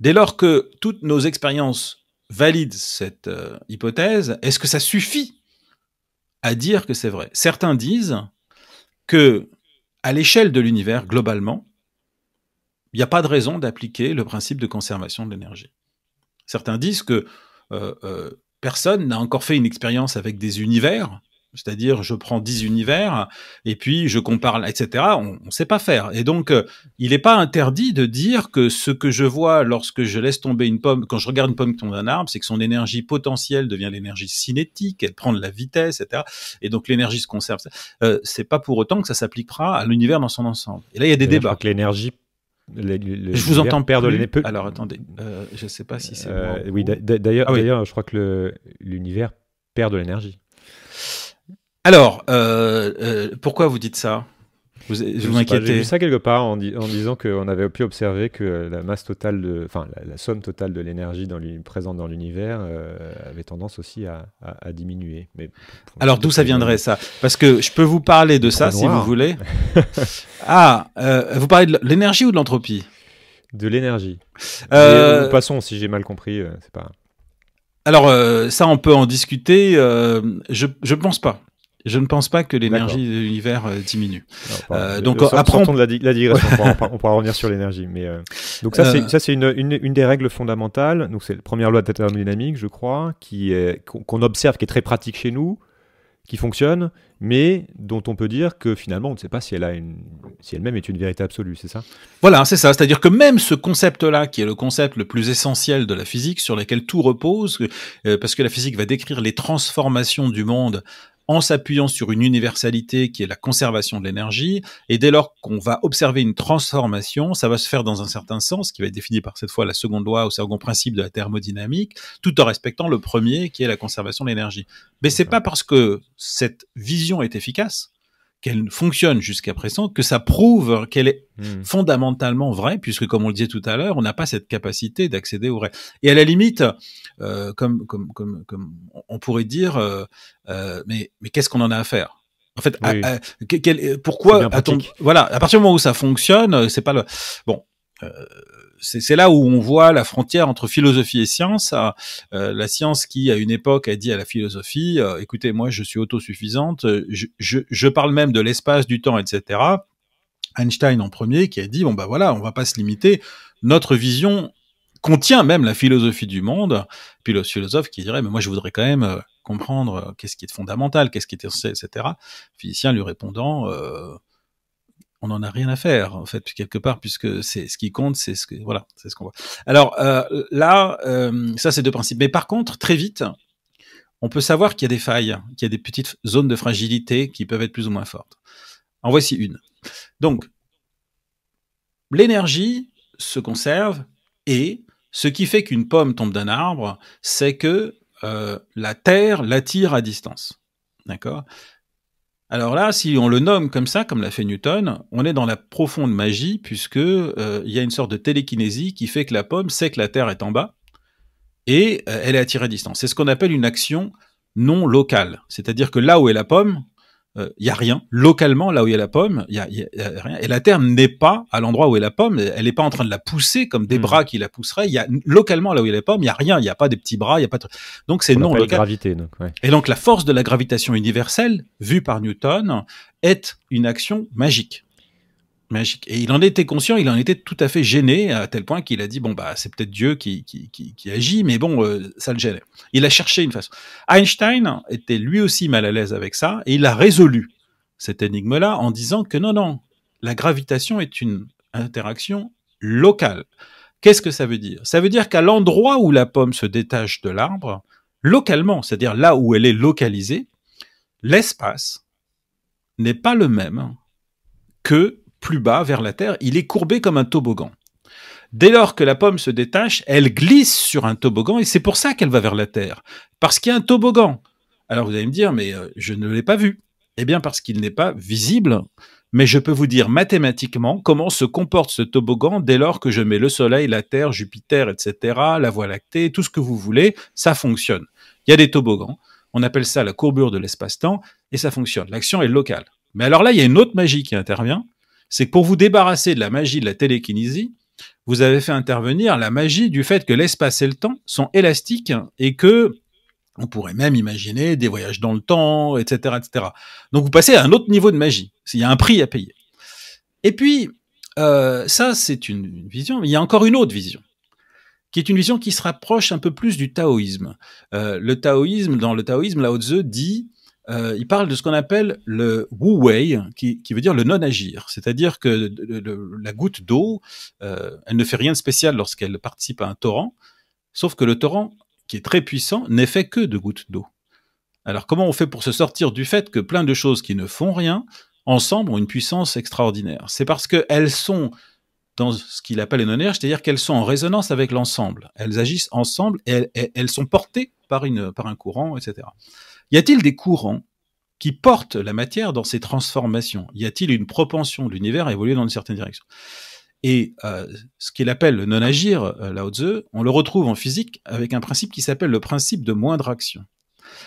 B: Dès lors que toutes nos expériences valident cette euh, hypothèse, est-ce que ça suffit à dire que c'est vrai Certains disent que, à l'échelle de l'univers, globalement, il n'y a pas de raison d'appliquer le principe de conservation de l'énergie. Certains disent que euh, euh, personne n'a encore fait une expérience avec des univers. C'est-à-dire, je prends 10 univers et puis je compare, etc. On ne sait pas faire. Et donc, euh, il n'est pas interdit de dire que ce que je vois lorsque je laisse tomber une pomme, quand je regarde une pomme qui tombe d'un arbre, c'est que son énergie potentielle devient l'énergie cinétique, elle prend de la vitesse, etc. Et donc, l'énergie se conserve. Euh, c'est pas pour autant que ça s'appliquera à l'univers dans son ensemble. Et là, il y a des débats.
A: que l'énergie je vous entends perdre les peu...
B: Alors attendez, euh, je ne sais pas si c'est. Euh, ah oui, d'ailleurs,
A: je crois que l'univers
B: perd de l'énergie. Alors, euh, pourquoi vous dites ça vous, vous J'ai vu ça
A: quelque part en, en disant qu'on avait pu observer que la masse totale, enfin la, somme totale de l'énergie présente dans l'univers euh, avait tendance aussi à, diminuer. Mais
B: Alors d'où ça viendrait ça Parce que je peux vous parler de ça si vous voulez. ah, euh, vous parlez de l'énergie ou de l'entropie De l'énergie. Euh... euh
A: passons si j'ai mal compris, c'est pas.
B: Alors ça on peut en discuter. je je pense pas. Je ne pense pas que l'énergie de l'univers euh, diminue. Euh, donc après, on... de la, la digression,
A: on, pourra, revenir sur l'énergie. Mais euh, donc ça, c'est une, une, des règles fondamentales. Donc c'est la première loi de la thermodynamique, je crois, qui qu'on observe, qui est très pratique chez nous, qui fonctionne, mais dont on peut dire que finalement on ne sait pas
B: si elle a une, si elle-même est une vérité absolue, c'est ça Voilà, c'est ça. C'est-à-dire que même ce concept-là, qui est le concept le plus essentiel de la physique, sur lequel tout repose, parce que la physique va décrire les transformations du monde en s'appuyant sur une universalité qui est la conservation de l'énergie. Et dès lors qu'on va observer une transformation, ça va se faire dans un certain sens, qui va être défini par cette fois la seconde loi ou second principe de la thermodynamique, tout en respectant le premier qui est la conservation de l'énergie. Mais c'est pas parce que cette vision est efficace qu'elle fonctionne jusqu'à présent, que ça prouve qu'elle est hmm. fondamentalement vraie, puisque comme on le disait tout à l'heure, on n'a pas cette capacité d'accéder au vrai. Et à la limite, euh, comme, comme, comme, comme on pourrait dire, euh, euh mais, mais qu'est-ce qu'on en a à faire en fait, pourquoi voilà, à partir du moment où ça fonctionne, euh, c'est pas le bon. Euh, c'est là où on voit la frontière entre philosophie et science. Ah, euh, la science qui, à une époque, a dit à la philosophie euh, "Écoutez, moi, je suis autosuffisante. Euh, je, parle même de l'espace, du temps, etc." Einstein en premier, qui a dit "Bon, bah voilà, on va pas se limiter. Notre vision contient même la philosophie du monde." Puis le philosophe qui dirait "Mais moi, je voudrais quand même." comprendre qu'est-ce qui est fondamental, qu'est-ce qui est etc. physicien lui répondant, on n'en a rien à faire en fait quelque part puisque c'est ce qui compte c'est ce que voilà c'est ce qu'on voit alors euh, là euh, ça c'est deux principes mais par contre très vite on peut savoir qu'il y a des failles qu'il y a des petites zones de fragilité qui peuvent être plus ou moins fortes en voici une donc l'énergie se conserve et ce qui fait qu'une pomme tombe d'un arbre c'est que euh, la terre l'attire à distance d'accord alors là, si on le nomme comme ça, comme l'a fait Newton, on est dans la profonde magie, puisque euh, y a une sorte de télékinésie qui fait que la pomme sait que la Terre est en bas, et euh, elle est attirée à distance. C'est ce qu'on appelle une action non locale. C'est-à-dire que là où est la pomme, il euh, y a rien. Localement, là où il y a la pomme, il y, a, rien. Et la terre n'est pas à l'endroit où est la pomme. Elle n'est pas en train de la pousser comme des hmm. bras qui la pousseraient. Il y a localement là où il y a la pomme, il y a rien. Il n'y a pas des petits bras. Il y a pas. De... Donc c'est non local. Gravité, Et donc la force de la gravitation universelle, vue par Newton, est une action magique. Et il en était conscient, il en était tout à fait gêné, à tel point qu'il a dit Bon, bah, c'est peut-être Dieu qui, qui, qui, agit, mais bon, euh, ça le gênait. Il a cherché une façon. Einstein était lui aussi mal à l'aise avec ça, et il a résolu cette énigme-là en disant que non, non, la gravitation est une interaction locale. Qu'est-ce que ça veut dire Ça veut dire qu'à l'endroit où la pomme se détache de l'arbre, localement, c'est-à-dire là où elle est localisée, l'espace n'est pas le même que plus bas vers la Terre, il est courbé comme un toboggan. Dès lors que la pomme se détache, elle glisse sur un toboggan et c'est pour ça qu'elle va vers la Terre, parce qu'il y a un toboggan. Alors vous allez me dire, mais euh, je ne l'ai pas vu. Eh bien parce qu'il n'est pas visible, mais je peux vous dire mathématiquement comment se comporte ce toboggan dès lors que je mets le Soleil, la Terre, Jupiter, etc., la Voie lactée, tout ce que vous voulez, ça fonctionne. Il y a des toboggans, on appelle ça la courbure de l'espace-temps, et ça fonctionne. L'action est locale. Mais alors là, il y a une autre magie qui intervient, c'est que pour vous débarrasser de la magie de la télékinésie, vous avez fait intervenir la magie du fait que l'espace et le temps sont élastiques et que on pourrait même imaginer des voyages dans le temps, etc., etc. Donc vous passez à un autre niveau de magie. Il y a un prix à payer. Et puis euh, ça, c'est une, vision. il y a encore une autre vision qui est une vision qui se rapproche un peu plus du taoïsme. Euh, le taoïsme, dans le taoïsme, Lao Tzu dit euh, il parle de ce qu'on appelle le Wu Wei, qui, veut dire le non-agir. C'est-à-dire que la goutte d'eau, euh, elle ne fait rien de spécial lorsqu'elle participe à un torrent, sauf que le torrent, qui est très puissant, n'est fait que de gouttes d'eau. Alors comment on fait pour se sortir du fait que plein de choses qui ne font rien, ensemble, ont une puissance extraordinaire C'est parce qu'elles sont dans ce qu'il appelle les non-énergies, c'est-à-dire qu'elles sont en résonance avec l'ensemble. Elles agissent ensemble et elles, sont portées par, une, par un courant, etc. Y a-t-il des courants qui portent la matière dans ces transformations Y a-t-il une propension de l'univers à évoluer dans une certaine direction Et euh, ce qu'il appelle le non-agir, euh, Lao Tzu, on le retrouve en physique avec un principe qui s'appelle le principe de moindre action.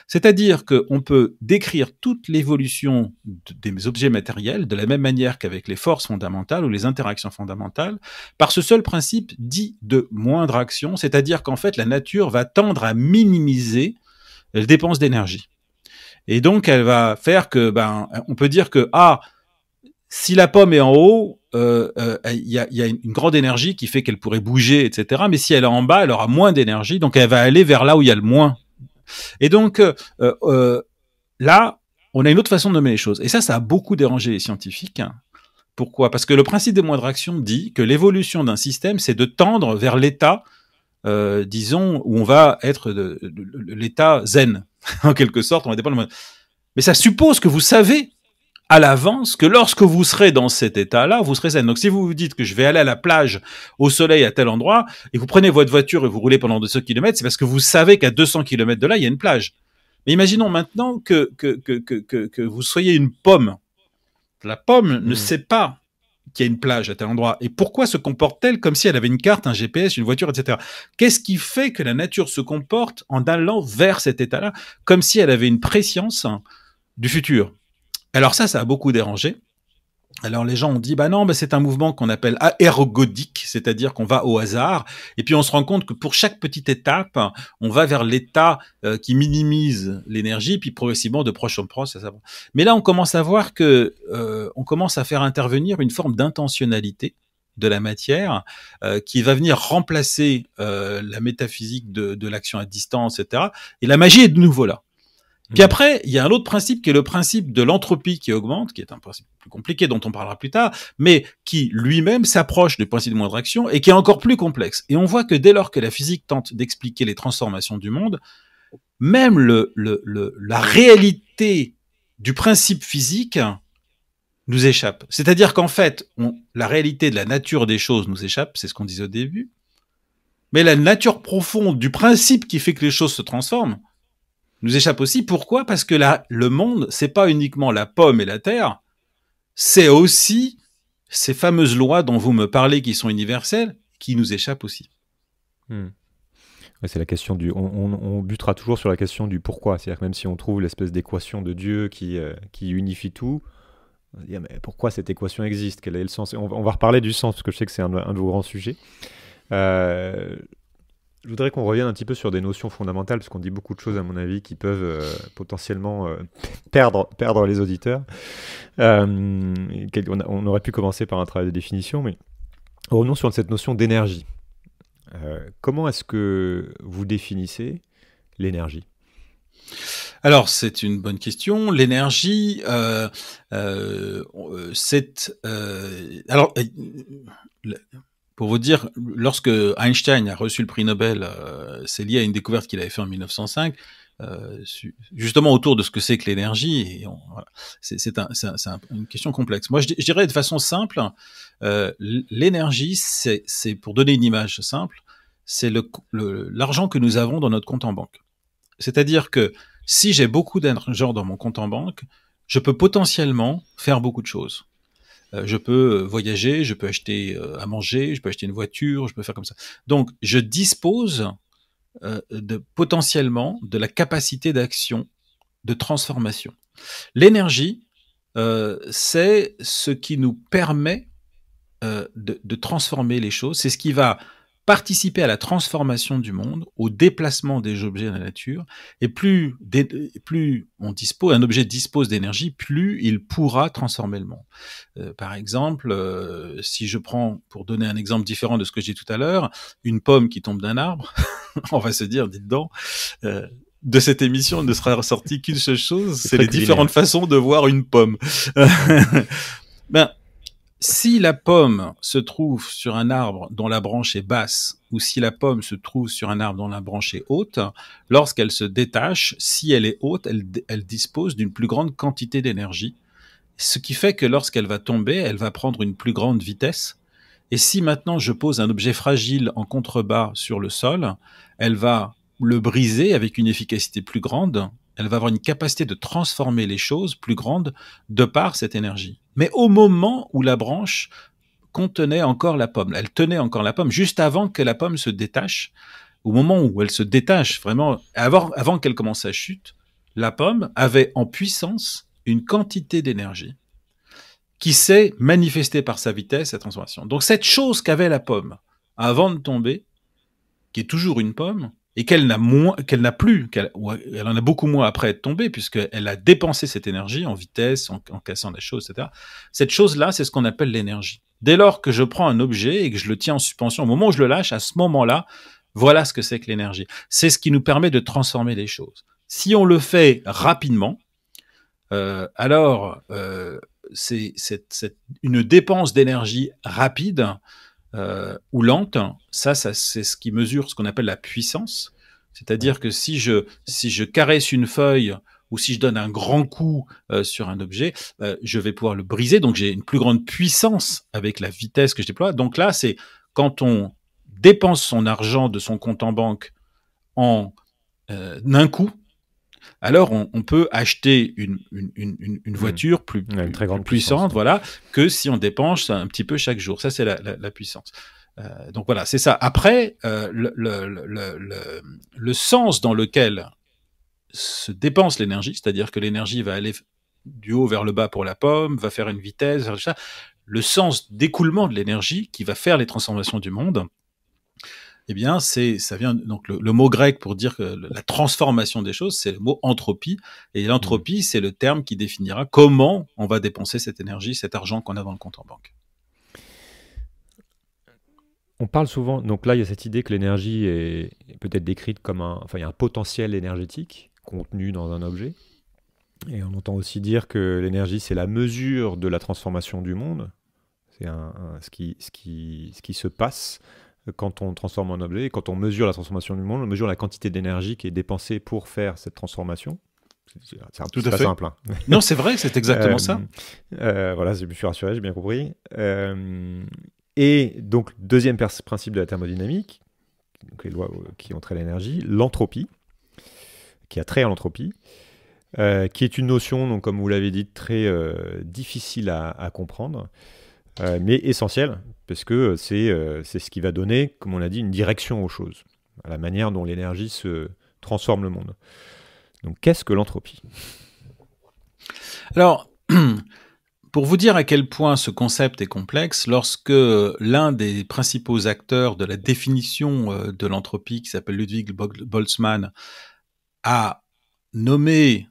B: C'est-à-dire qu'on peut décrire toute l'évolution des objets matériels de la même manière qu'avec les forces fondamentales ou les interactions fondamentales, par ce seul principe dit de moindre action, c'est-à-dire qu'en fait la nature va tendre à minimiser les dépenses d'énergie. Et donc elle va faire que, ben, on peut dire que, ah, si la pomme est en haut, euh, euh, il y, a, y, a, une grande énergie qui fait qu'elle pourrait bouger, etc. Mais si elle est en bas, elle aura moins d'énergie, donc elle va aller vers là où il y a le moins et donc, euh, euh, là, on a une autre façon de nommer les choses. Et ça, ça a beaucoup dérangé les scientifiques. Pourquoi Parce que le principe des moindres actions dit que l'évolution d'un système, c'est de tendre vers l'état, euh, disons, où on va être de, l'état zen, en quelque sorte, on va dépendre. Mais ça suppose que vous savez à l'avance que lorsque vous serez dans cet état-là, vous serez saine. Donc si vous vous dites que je vais aller à la plage au soleil à tel endroit et vous prenez votre voiture et vous roulez pendant 200 km, c'est parce que vous savez qu'à 200 km de là, il y a une plage. Mais imaginons maintenant que, que, que, que, vous soyez une pomme. La pomme ne hmm. sait pas qu'il y a une plage à tel endroit Et pourquoi se comporte-t-elle comme si elle avait une carte, un GPS, une voiture, etc. Qu'est-ce qui fait que la nature se comporte en allant vers cet état-là, comme si elle avait une préscience du futur alors ça, ça a beaucoup dérangé. Alors les gens ont dit bah non, mais c'est un mouvement qu'on appelle aérogodique, c'est-à-dire qu'on va au hasard et puis on se rend compte que pour chaque petite étape, on va vers l'état euh, qui minimise l'énergie puis progressivement de proche en proche. Ça, Mais là on commence à voir que euh, on commence à faire intervenir une forme d'intentionnalité de la matière euh, qui va venir remplacer la métaphysique de l'action à distance, etc. Et la magie est de nouveau là. Puis après, il y a un autre principe qui est le principe de l'entropie qui augmente, qui est un principe plus compliqué dont on parlera plus tard, mais qui lui-même s'approche du principe de moindre action et qui est encore plus complexe. Et on voit que dès lors que la physique tente d'expliquer les transformations du monde, même la réalité du principe physique nous échappe. C'est-à-dire qu'en fait, la réalité de la nature des choses nous échappe, c'est ce qu'on disait au début, mais la nature profonde du principe qui fait que les choses se transforment, nous échappe aussi. Pourquoi Parce que là, le monde, c'est pas uniquement la pomme et la terre, c'est aussi ces fameuses lois dont vous me parlez qui sont universelles, qui nous échappent aussi.
A: Hmm. c'est la question du. On, butera toujours sur la question du pourquoi. C'est-à-dire que même si on trouve l'espèce d'équation de Dieu qui, euh, qui unifie tout, on ah, mais pourquoi cette équation existe Quel est le sens on, va reparler du sens parce que je sais que c'est un, un, de vos grands sujets. Euh, je voudrais qu'on revienne un petit peu sur des notions fondamentales, parce qu'on dit beaucoup de choses, à mon avis, qui peuvent euh, potentiellement euh, perdre, perdre les auditeurs. Euh, on, aurait pu commencer par un travail de définition, mais revenons sur cette notion d'énergie.
B: comment est-ce que vous définissez l'énergie alors, c'est une bonne question. L'énergie, c'est... alors, pour vous dire, lorsque Einstein a reçu le prix Nobel, euh, c'est lié à une découverte qu'il avait faite en 1905, euh, justement autour de ce que c'est que l'énergie. C'est une question complexe. Moi, je, dirais de façon simple, euh, l'énergie, c'est pour donner une image simple, c'est l'argent que nous avons dans notre compte en banque. C'est-à-dire que si j'ai beaucoup d'argent dans mon compte en banque, je peux potentiellement faire beaucoup de choses. Euh, je peux euh, voyager, je peux acheter euh, à manger, je peux acheter une voiture, je peux faire comme ça. Donc, je dispose de, potentiellement de la capacité d'action, de transformation. L'énergie, c'est ce qui nous permet de, transformer les choses. C'est ce qui va participer à la transformation du monde, au déplacement des objets dans la nature, et plus, des, plus on dispose, un objet dispose d'énergie, plus il pourra transformer le monde. Euh, par exemple, euh, si je prends, pour donner un exemple différent de ce que j'ai tout à l'heure, une pomme qui tombe d'un arbre, on va se dire, dites donc, euh, de cette émission ne sera ressorti qu'une seule chose, c'est les différentes façons de voir une pomme. ben, si la pomme se trouve sur un arbre dont la branche est basse ou si la pomme se trouve sur un arbre dont la branche est haute, lorsqu'elle se détache, si elle est haute, elle, dispose d'une plus grande quantité d'énergie. Ce qui fait que lorsqu'elle va tomber, elle va prendre une plus grande vitesse. Et si maintenant je pose un objet fragile en contrebas sur le sol, elle va le briser avec une efficacité plus grande elle va avoir une capacité de transformer les choses plus grandes de par cette énergie. Mais au moment où la branche contenait encore la pomme, elle tenait encore la pomme, juste avant que la pomme se détache, au moment où elle se détache vraiment, avant, avant qu'elle commence à chute, la pomme avait en puissance une quantité d'énergie qui s'est manifestée par sa vitesse, sa transformation. Donc cette chose qu'avait la pomme avant de tomber, qui est toujours une pomme, et qu'elle n'a moins, qu'elle n'a plus, qu'elle elle en a beaucoup moins après être tombée, puisqu'elle a dépensé cette énergie en vitesse, en, cassant des choses, etc. Cette chose-là, c'est ce qu'on appelle l'énergie. Dès lors que je prends un objet et que je le tiens en suspension, au moment où je le lâche, à ce moment-là, voilà ce que c'est que l'énergie. C'est ce qui nous permet de transformer les choses. Si on le fait rapidement, euh, alors euh, c'est une dépense d'énergie rapide euh, ou lente, ça, ça c'est ce qui mesure ce qu'on appelle la puissance. C'est-à-dire que si je, si je caresse une feuille ou si je donne un grand coup euh, sur un objet, euh, je vais pouvoir le briser. Donc j'ai une plus grande puissance avec la vitesse que je déploie. Donc là, c'est quand on dépense son argent de son compte en banque en d'un coup, alors on, peut acheter une, mmh. voiture plus, puissante, voilà, que si on dépense un petit peu chaque jour. Ça, c'est la, puissance. Euh, donc voilà, c'est ça. Après, euh, le, le, sens dans lequel se dépense l'énergie, c'est-à-dire que l'énergie va aller du haut vers le bas pour la pomme, va faire une vitesse, le sens d'écoulement de l'énergie qui va faire les transformations du monde, eh bien, c'est, ça vient donc le, mot grec pour dire que la transformation des choses, c'est le mot entropie. Et l'entropie, mmh. c'est le terme qui définira comment on va dépenser cette énergie, cet argent qu'on a dans le compte en banque.
A: On parle souvent, donc là, il y a cette idée que l'énergie est, peut-être décrite comme un, enfin, il y a un potentiel énergétique contenu dans un objet. Et on entend aussi dire que l'énergie, c'est la mesure de la transformation du monde. C'est ce, qui, ce qui se passe quand on transforme un objet, quand on mesure la transformation du monde, on mesure la quantité d'énergie qui est dépensée pour faire cette transformation. C'est pas simple. Hein. Non, c'est vrai, c'est exactement ça. Euh, euh, voilà, je me suis rassuré, j'ai bien compris. Euh, et donc, deuxième principe de la thermodynamique, donc les lois qui ont trait à l'énergie, l'entropie, qui a trait à l'entropie, qui est une notion, donc, comme vous l'avez dit, très difficile à, à comprendre. Euh, mais essentiel, parce que euh, c'est euh, c'est ce qui va donner, comme on l'a dit, une direction aux choses, à la manière dont l'énergie se transforme le monde. Donc qu'est-ce que
B: l'entropie Alors, pour vous dire à quel point ce concept est complexe, lorsque l'un des principaux acteurs de la définition de l'entropie, qui s'appelle Ludwig Boltzmann, a nommé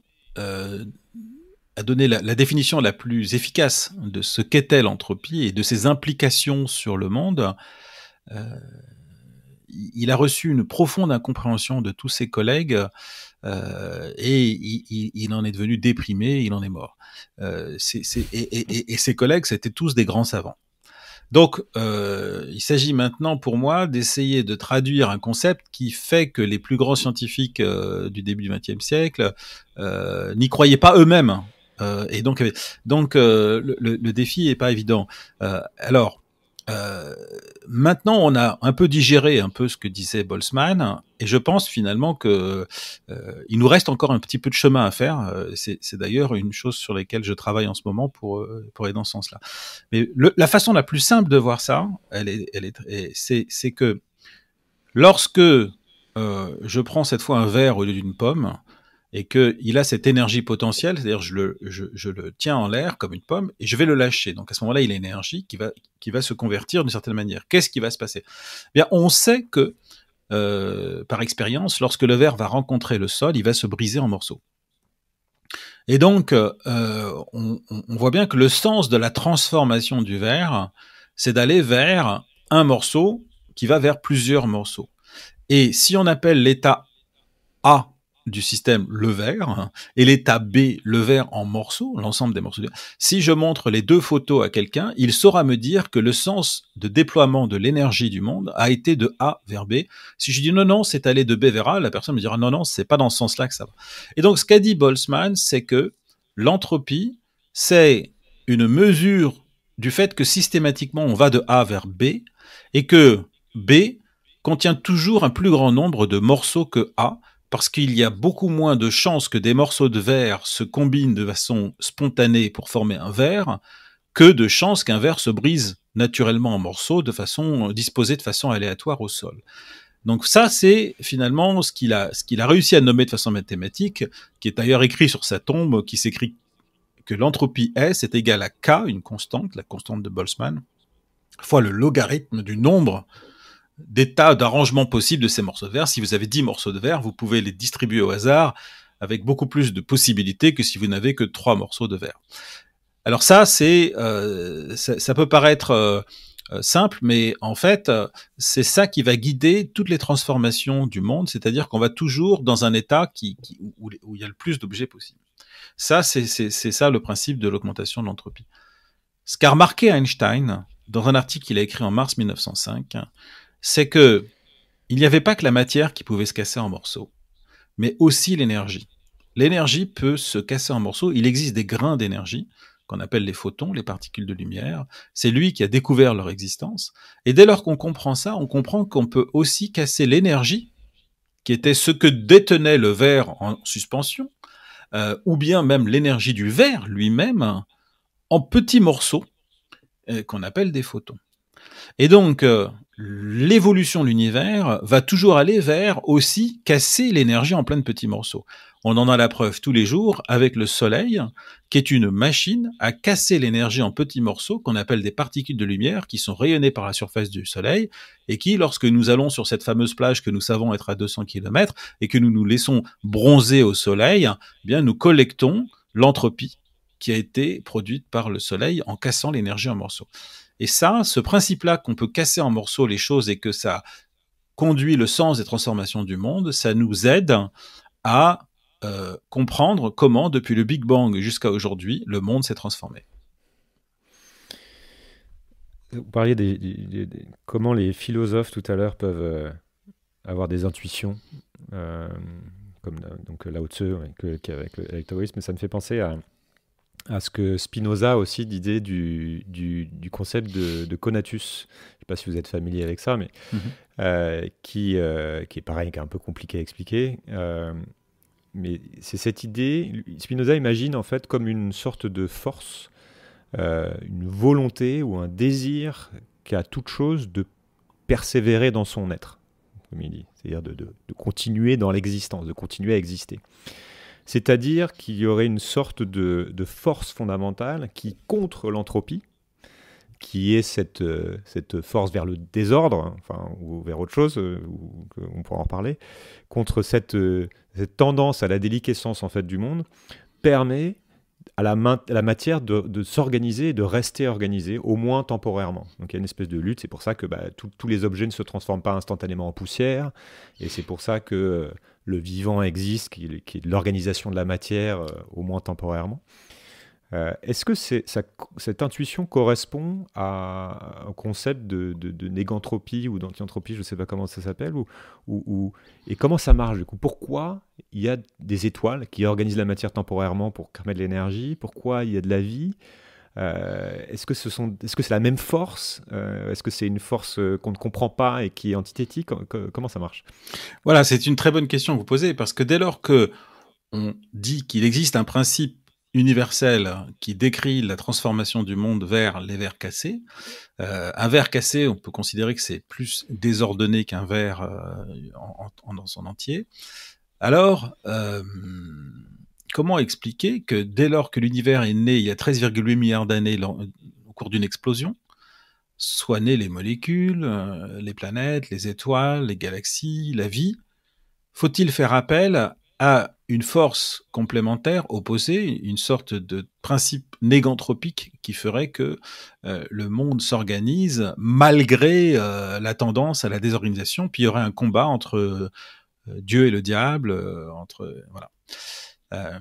B: a donné la, définition la plus efficace de ce qu'était l'entropie et de ses implications sur le monde. Euh, il a reçu une profonde incompréhension de tous ses collègues euh, et il, en est devenu déprimé, il en est mort. Euh, et, ses collègues, c'était tous des grands savants. Donc, il s'agit maintenant pour moi d'essayer de traduire un concept qui fait que les plus grands scientifiques du début du XXe siècle n'y croyaient pas eux-mêmes euh, et donc, euh, donc euh, le, le, défi est pas évident. Euh, alors, maintenant, on a un peu digéré un peu ce que disait Boltzmann, et je pense finalement que il nous reste encore un petit peu de chemin à faire. C'est d'ailleurs une chose sur laquelle je travaille en ce moment pour pour aller dans ce sens-là. Mais le, la façon la plus simple de voir ça, elle est, elle est, c'est que lorsque je prends cette fois un verre au lieu d'une pomme, et qu'il a cette énergie potentielle, c'est-à-dire je le, je, le tiens en l'air comme une pomme et je vais le lâcher. Donc à ce moment-là, il a une énergie qui va, qui va se convertir d'une certaine manière. Qu'est-ce qui va se passer eh bien, On sait que, euh, par expérience, lorsque le verre va rencontrer le sol, il va se briser en morceaux. Et donc, euh, on, on, voit bien que le sens de la transformation du verre, c'est d'aller vers un morceau qui va vers plusieurs morceaux. Et si on appelle l'état A du système le vert et l'état B le vert en morceaux, l'ensemble des morceaux. Si je montre les deux photos à quelqu'un, il saura me dire que le sens de déploiement de l'énergie du monde a été de A vers B. Si je dis non non, c'est allé de B vers A, la personne me dira non non, c'est pas dans ce sens-là que ça va. Et donc ce qu'a dit Boltzmann, c'est que l'entropie c'est une mesure du fait que systématiquement on va de A vers B et que B contient toujours un plus grand nombre de morceaux que A parce qu'il y a beaucoup moins de chances que des morceaux de verre se combinent de façon spontanée pour former un verre que de chances qu'un verre se brise naturellement en morceaux de façon euh, disposée de façon aléatoire au sol. Donc ça, c'est finalement ce qu'il a, ce qu'il a réussi à nommer de façon mathématique, qui est d'ailleurs écrit sur sa tombe, qui s'écrit que l'entropie S est égale à K, une constante, la constante de Boltzmann, fois le logarithme du nombre des d'arrangement possible de ces morceaux de verre. Si vous avez 10 morceaux de verre, vous pouvez les distribuer au hasard avec beaucoup plus de possibilités que si vous n'avez que 3 morceaux de verre. Alors ça, euh, ça, peut paraître euh, euh, simple, mais en fait, c'est ça qui va guider toutes les transformations du monde, c'est-à-dire qu'on va toujours dans un état où, il y a le plus d'objets possibles. Ça, c'est ça le principe de l'augmentation de l'entropie. Ce qu'a remarqué Einstein dans un article qu'il a écrit en mars 1905, c'est que il n'y avait pas que la matière qui pouvait se casser en morceaux, mais aussi l'énergie. L'énergie peut se casser en morceaux. Il existe des grains d'énergie qu'on appelle les photons, les particules de lumière. C'est lui qui a découvert leur existence. Et dès lors qu'on comprend ça, on comprend qu'on peut aussi casser l'énergie qui était ce que détenait le verre en suspension, euh, ou bien même l'énergie du verre lui-même, en petits morceaux euh, qu'on appelle des photons. Et donc, euh, l'évolution de l'univers va toujours aller vers aussi casser l'énergie en plein de petits morceaux. On en a la preuve tous les jours avec le Soleil, qui est une machine à casser l'énergie en petits morceaux qu'on appelle des particules de lumière qui sont rayonnées par la surface du Soleil et qui, lorsque nous allons sur cette fameuse plage que nous savons être à 200 km et que nous nous laissons bronzer au Soleil, eh bien nous collectons l'entropie qui a été produite par le Soleil en cassant l'énergie en morceaux. Et ça, ce principe-là qu'on peut casser en morceaux les choses et que ça conduit le sens des transformations du monde, ça nous aide à euh, comprendre comment, depuis le Big Bang jusqu'à aujourd'hui, le monde s'est transformé.
A: Vous parliez des, comment les philosophes tout à l'heure peuvent euh, avoir des intuitions, euh, comme donc Lao Tzu avec, avec, avec, ça me fait penser à à ce que Spinoza aussi d'idée du, du, concept de, conatus. Je ne sais pas si vous êtes familier avec ça, mais mhm. euh, qui, euh, qui est pareil, qui est un peu compliqué à expliquer. Euh, mais c'est cette idée, Spinoza imagine en fait comme une sorte de force, une volonté ou un désir qu'a toute chose de persévérer dans son être, comme il dit, c'est-à-dire de, de, continuer dans l'existence, de continuer à exister. C'est-à-dire qu'il y aurait une sorte de, force fondamentale qui contre l'entropie, qui est cette, euh, force vers le désordre, hein, enfin, ou vers autre chose, euh, on pourra en reparler, contre euh, cette, tendance à la déliquescence en fait, du monde, permet à la, matière de, s'organiser et de rester organisée, au moins temporairement. Donc il y a une espèce de lutte, c'est pour ça que bah, tous les objets ne se transforment pas instantanément en poussière, et c'est pour ça que le vivant existe, qui, est l'organisation de la matière, euh, au moins temporairement. Euh, est-ce que cette intuition correspond à, un concept de, de, négantropie ou d'antientropie, je ne sais pas comment ça s'appelle, ou, et comment ça marche du coup Pourquoi il y a des étoiles qui organisent la matière temporairement pour créer de l'énergie Pourquoi il y a de la vie euh, est-ce que ce sont, est-ce que c'est la même force euh, Est-ce que c'est une force euh, qu'on ne comprend pas et qui est antithétique
B: Comment ça marche Voilà, c'est une très bonne question que vous posez parce que dès lors que on dit qu'il existe un principe universel qui décrit la transformation du monde vers les vers cassés. un verre cassé, on peut considérer que c'est plus désordonné qu'un verre en, dans son entier. Alors, comment expliquer que dès lors que l'univers est né il y a 13,8 milliards d'années euh, au cours d'une explosion, soient nées les molécules, euh, les planètes, les étoiles, les galaxies, la vie Faut-il faire appel à une force complémentaire opposée, une sorte de principe négantropique qui ferait que euh, le monde s'organise malgré la tendance à la désorganisation, puis il y aurait un combat entre Dieu et le diable, entre voilà. Euh,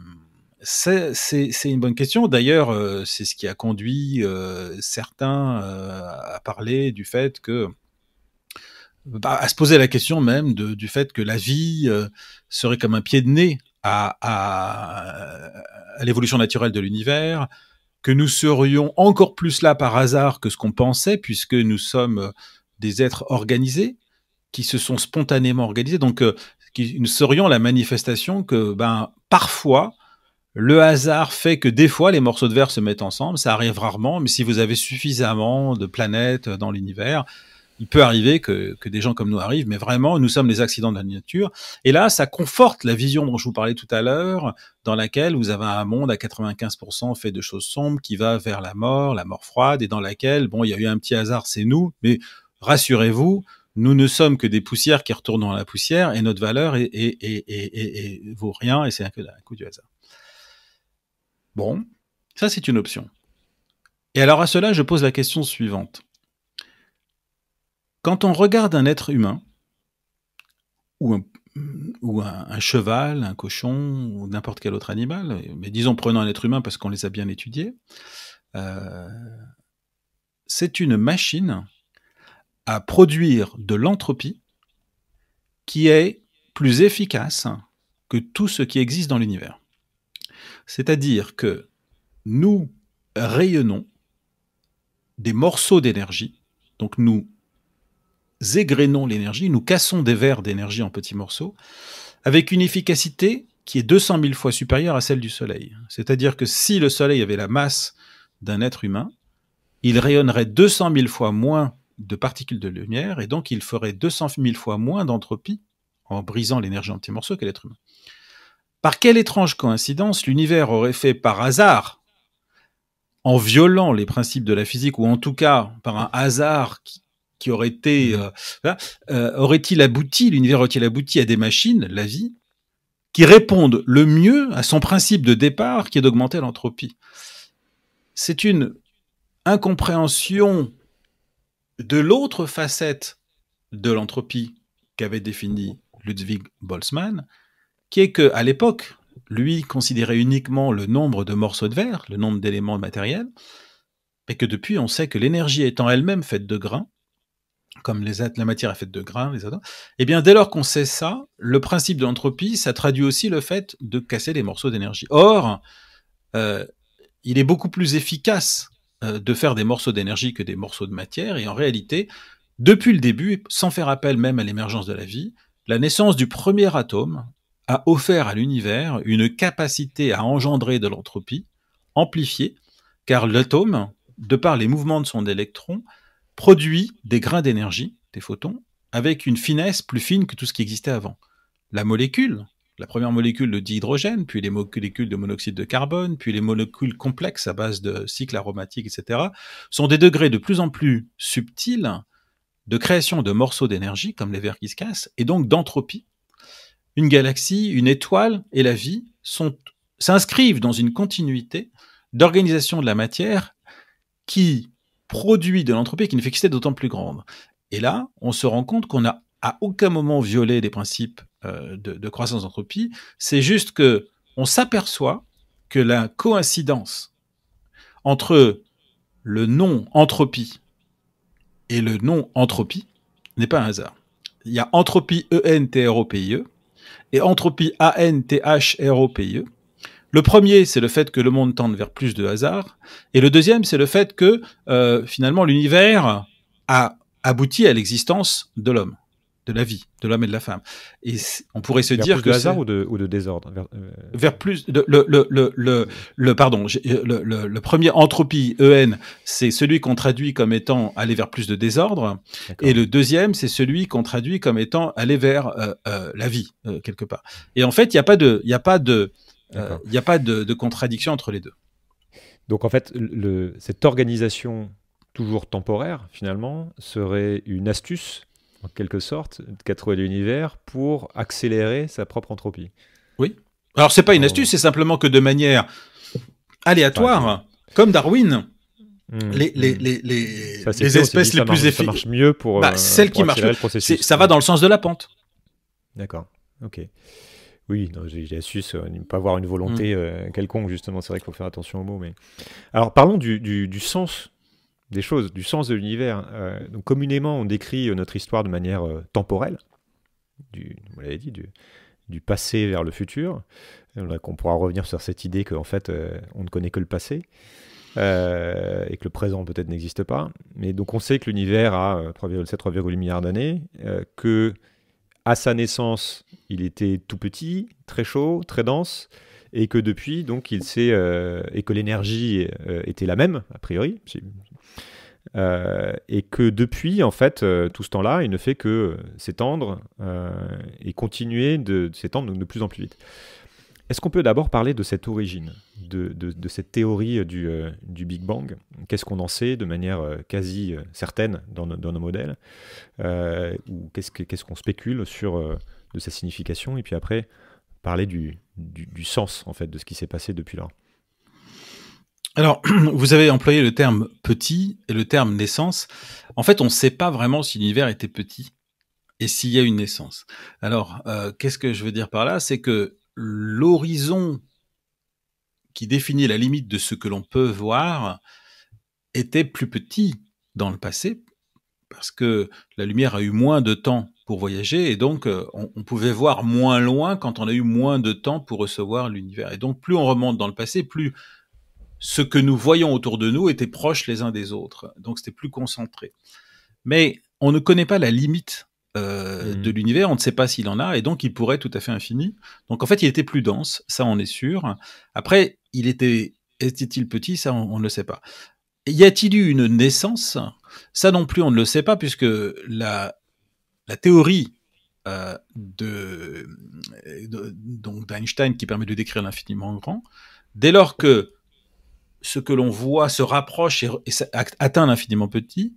B: c'est une bonne question. D'ailleurs, euh, c'est ce qui a conduit euh, certains à parler du fait que, bah, à se poser la question même du fait que la vie serait comme un pied de nez à, à l'évolution naturelle de l'univers, que nous serions encore plus là par hasard que ce qu'on pensait, puisque nous sommes des êtres organisés qui se sont spontanément organisés. Donc, nous serions la manifestation que ben, parfois, le hasard fait que des fois les morceaux de verre se mettent ensemble, ça arrive rarement, mais si vous avez suffisamment de planètes dans l'univers, il peut arriver que, que, des gens comme nous arrivent, mais vraiment, nous sommes les accidents de la nature. Et là, ça conforte la vision dont je vous parlais tout à l'heure, dans laquelle vous avez un monde à 95% fait de choses sombres qui va vers la mort, la mort froide, et dans laquelle, bon, il y a eu un petit hasard, c'est nous, mais rassurez-vous, nous ne sommes que des poussières qui retournent à la poussière et notre valeur est, vaut rien et c'est un, coup du hasard. Bon, ça c'est une option. Et alors à cela, je pose la question suivante. Quand on regarde un être humain, ou un, cheval, un cochon, ou n'importe quel autre animal, mais disons prenant un être humain parce qu'on les a bien étudiés, euh, c'est une machine à produire de l'entropie qui est plus efficace que tout ce qui existe dans l'univers. C'est-à-dire que nous rayonnons des morceaux d'énergie, donc nous égrénons l'énergie, nous cassons des verres d'énergie en petits morceaux, avec une efficacité qui est 200 000 fois supérieure à celle du Soleil. C'est-à-dire que si le Soleil avait la masse d'un être humain, il rayonnerait 200 000 fois moins de particules de lumière, et donc il ferait 200 000 fois moins d'entropie en brisant l'énergie en petits morceaux qu'elle l'être humain. Par quelle étrange coïncidence l'univers aurait fait par hasard, en violant les principes de la physique, ou en tout cas par un hasard qui, aurait été... Mmh. Euh, euh, aurait-il abouti, l'univers aurait-il abouti à des machines, la vie, qui répondent le mieux à son principe de départ qui est d'augmenter l'entropie C'est une incompréhension de l'autre facette de l'entropie qu'avait définie Ludwig Boltzmann, qui est que à l'époque, lui considérait uniquement le nombre de morceaux de verre, le nombre d'éléments matériels, et que depuis on sait que l'énergie étant elle-même faite de grains, comme les la matière est faite de grains, les atomes, eh bien dès lors qu'on sait ça, le principe de l'entropie, ça traduit aussi le fait de casser des morceaux d'énergie. Or, euh, il est beaucoup plus efficace euh, de faire des morceaux d'énergie que des morceaux de matière. Et en réalité, depuis le début, sans faire appel même à l'émergence de la vie, la naissance du premier atome a offert à l'univers une capacité à engendrer de l'entropie amplifiée, car l'atome, de par les mouvements de son électron, produit des grains d'énergie, des photons, avec une finesse plus fine que tout ce qui existait avant. La molécule, la première molécule de dihydrogène, puis les molécules de monoxyde de carbone, puis les molécules complexes à base de cycles aromatiques, etc., sont des degrés de plus en plus subtils de création de morceaux d'énergie, comme les verres qui se cassent, et donc d'entropie. Une galaxie, une étoile et la vie s'inscrivent dans une continuité d'organisation de la matière qui produit de l'entropie qui ne fait fixité d'autant plus grande. Et là, on se rend compte qu'on n'a à aucun moment violé des principes euh, de, croissance d'entropie, c'est juste que on s'aperçoit que la coïncidence entre le nom entropie et le nom entropie n'est pas un hasard. Il y a entropie e », E-N-T-R-O-P-I-E, et entropie A-N-T-H-R-O-P-I-E. Le premier, c'est le fait que le monde tende vers plus de hasard. Et le deuxième, c'est le fait que euh, finalement l'univers a abouti à l'existence de l'homme de la vie, de l'homme et de la femme. Et on pourrait se dire plus que de hasard ou
A: de, désordre. Euh,
B: vers, plus de, le, le, pardon euh, le, premier entropie en c'est celui qu'on traduit comme étant aller vers plus de désordre et le deuxième c'est celui qu'on traduit comme étant aller vers euh, la vie quelque part. Et en fait il n'y a pas de il a pas de il a pas de, contradiction entre les deux. Donc en fait cette organisation
A: toujours temporaire finalement serait une astuce en quelque sorte, qu'a trouvé
B: l'univers pour accélérer sa propre entropie. Oui. Alors, c'est pas une oh. astuce, c'est simplement que de manière aléatoire, comme Darwin, hmm. les, les, hmm. les, les, les espèces les plus efficaces. Ça marche mieux pour. Bah, euh, celle qui marche le processus. Ça va dans le sens de la pente.
A: D'accord. Ok. Oui, j'ai l'astuce euh, pas avoir une volonté hmm. euh, quelconque, justement. C'est vrai qu'il faut faire attention aux mots. Mais... Alors, parlons du, du, du sens des choses, du sens de l'univers. Euh, donc communément, on décrit euh, notre histoire de manière euh, temporelle, du, vous l'avez dit, du, passé vers le futur. On pourra revenir sur cette idée qu'en fait, on ne connaît que le passé. et que le présent peut-être n'existe pas. Mais donc on sait que l'univers a 3,7, 3,8 milliards d'années, que à sa naissance, il était tout petit, très chaud, très dense, et que depuis, donc, il sait et que l'énergie était la même a priori. Euh, et que depuis, en fait, euh, tout ce temps-là, il ne fait que euh, s'étendre et continuer de, s'étendre de plus en plus vite. Est-ce qu'on peut d'abord parler de cette origine, de, cette théorie du, du Big Bang Qu'est-ce qu'on en sait de manière quasi certaine dans, nos modèles Ou qu'est-ce qu'on ce spécule sur de sa signification Et puis après, parler du, du, du sens, en fait, de ce qui s'est
B: passé depuis lors. Alors, vous avez employé le terme petit et le terme naissance. En fait, on ne sait pas vraiment si l'univers était petit et s'il y a une naissance. Alors, euh, qu'est-ce que je veux dire par là C'est que l'horizon qui définit la limite de ce que l'on peut voir était plus petit dans le passé, parce que la lumière a eu moins de temps pour voyager, et donc euh, on pouvait voir moins loin quand on a eu moins de temps pour recevoir l'univers. Et donc plus on remonte dans le passé, plus ce que nous voyons autour de nous était proche les uns des autres, donc c'était plus concentré. Mais on ne connaît pas la limite euh, mmh. de l'univers, on ne sait pas s'il en a, et donc il pourrait être tout à fait infini. Donc en fait, il était plus dense, ça on est sûr. Après, il était, était-il petit, ça on, ne le sait pas. Y a-t-il eu une naissance Ça non plus, on ne le sait pas, puisque la, la théorie euh, de, donc d'Einstein qui permet de décrire l'infiniment grand, dès lors que ce que l'on voit se rapproche et, atteint l'infiniment petit,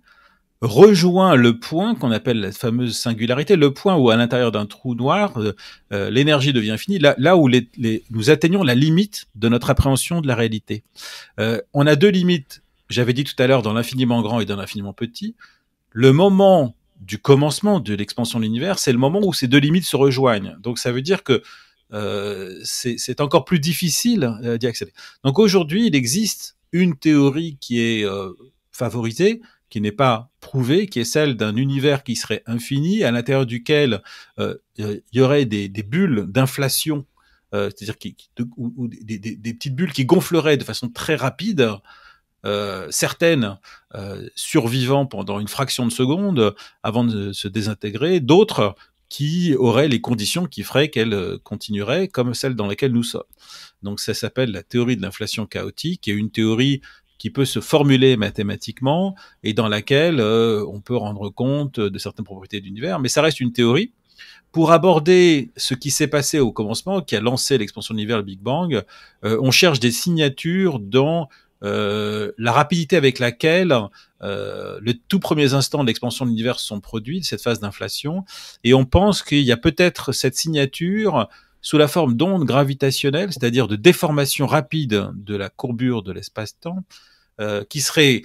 B: rejoint le point qu'on appelle la fameuse singularité, le point où à l'intérieur d'un trou noir, euh, euh, l'énergie devient infinie, là, où nous atteignons la limite de notre appréhension de la réalité. Euh, on a deux limites, j'avais dit tout à l'heure, dans l'infiniment grand et dans l'infiniment petit. Le moment du commencement de l'expansion de l'univers, c'est le moment où ces deux limites se rejoignent. Donc ça veut dire que euh, c'est encore plus difficile euh, d'y accéder. Donc aujourd'hui, il existe une théorie qui est euh, favorisée, qui n'est pas prouvée, qui est celle d'un univers qui serait infini, à l'intérieur duquel il y aurait des, bulles d'inflation, c'est-à-dire qui, des, petites bulles qui gonfleraient de façon très rapide. certaines survivant pendant une fraction de seconde avant de se désintégrer, d'autres qui aurait les conditions qui feraient qu'elle euh, continuerait comme celle dans laquelle nous sommes. Donc ça s'appelle la théorie de l'inflation chaotique, qui est une théorie qui peut se formuler mathématiquement et dans laquelle euh, on peut rendre compte de certaines propriétés de l'univers, mais ça reste une théorie. Pour aborder ce qui s'est passé au commencement, qui a lancé l'expansion de l'univers, le Big Bang, euh, on cherche des signatures dans euh, la rapidité avec laquelle euh, les tout premiers instants de l'expansion de l'univers sont produits, cette phase d'inflation, et on pense qu'il y a peut-être cette signature sous la forme d'ondes gravitationnelles, c'est-à-dire de déformation rapide de la courbure de l'espace-temps, euh, qui serait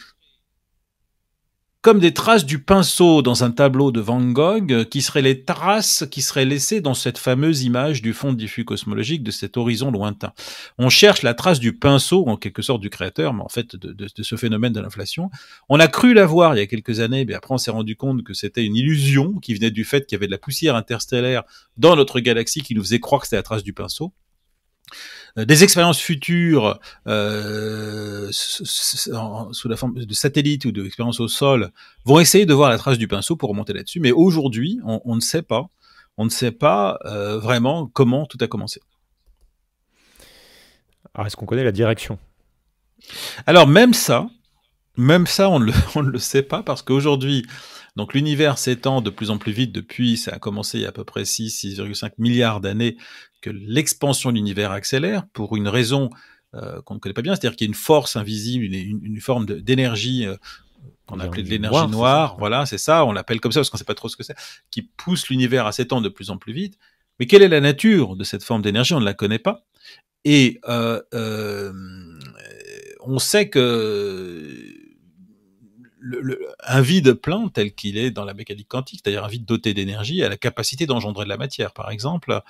B: comme des traces du pinceau dans un tableau de Van Gogh, euh, qui seraient les traces qui seraient laissées dans cette fameuse image du fond diffus cosmologique de cet horizon lointain. On cherche la trace du pinceau, en quelque sorte, du créateur, mais en fait, de, ce phénomène de l'inflation. On a cru l'avoir il y a quelques années, mais après, on s'est rendu compte que c'était une illusion qui venait du fait qu'il y avait de la poussière interstellaire dans notre galaxie qui nous faisait croire que c'était la trace du pinceau. Euh, des expériences futures euh, sous la forme de satellites ou d'expériences au sol vont essayer de voir la trace du pinceau pour remonter là-dessus. Mais aujourd'hui, on, ne sait pas, on ne sait pas euh, vraiment comment tout a commencé. Alors, est-ce qu'on connaît la direction Alors, même ça, même ça, on, le, on ne le sait pas parce qu'aujourd'hui, donc l'univers s'étend de plus en plus vite depuis, ça a commencé il y a à peu près 6, 6,5 milliards d'années que l'expansion de l'univers accélère pour une raison euh, qu'on ne connaît pas bien, c'est-à-dire qu'il y a une force invisible, une, une, forme d'énergie euh, qu'on appelait de l'énergie noire, voilà, c'est ça, on l'appelle comme ça parce qu'on ne sait pas trop ce que c'est, qui pousse l'univers à s'étendre de plus en plus vite. Mais quelle est la nature de cette forme d'énergie On ne la connaît pas. Et euh, euh on sait que un vide plein tel qu'il est dans la mécanique quantique, c'est-à-dire un vide doté d'énergie, à la capacité d'engendrer de la matière, par exemple.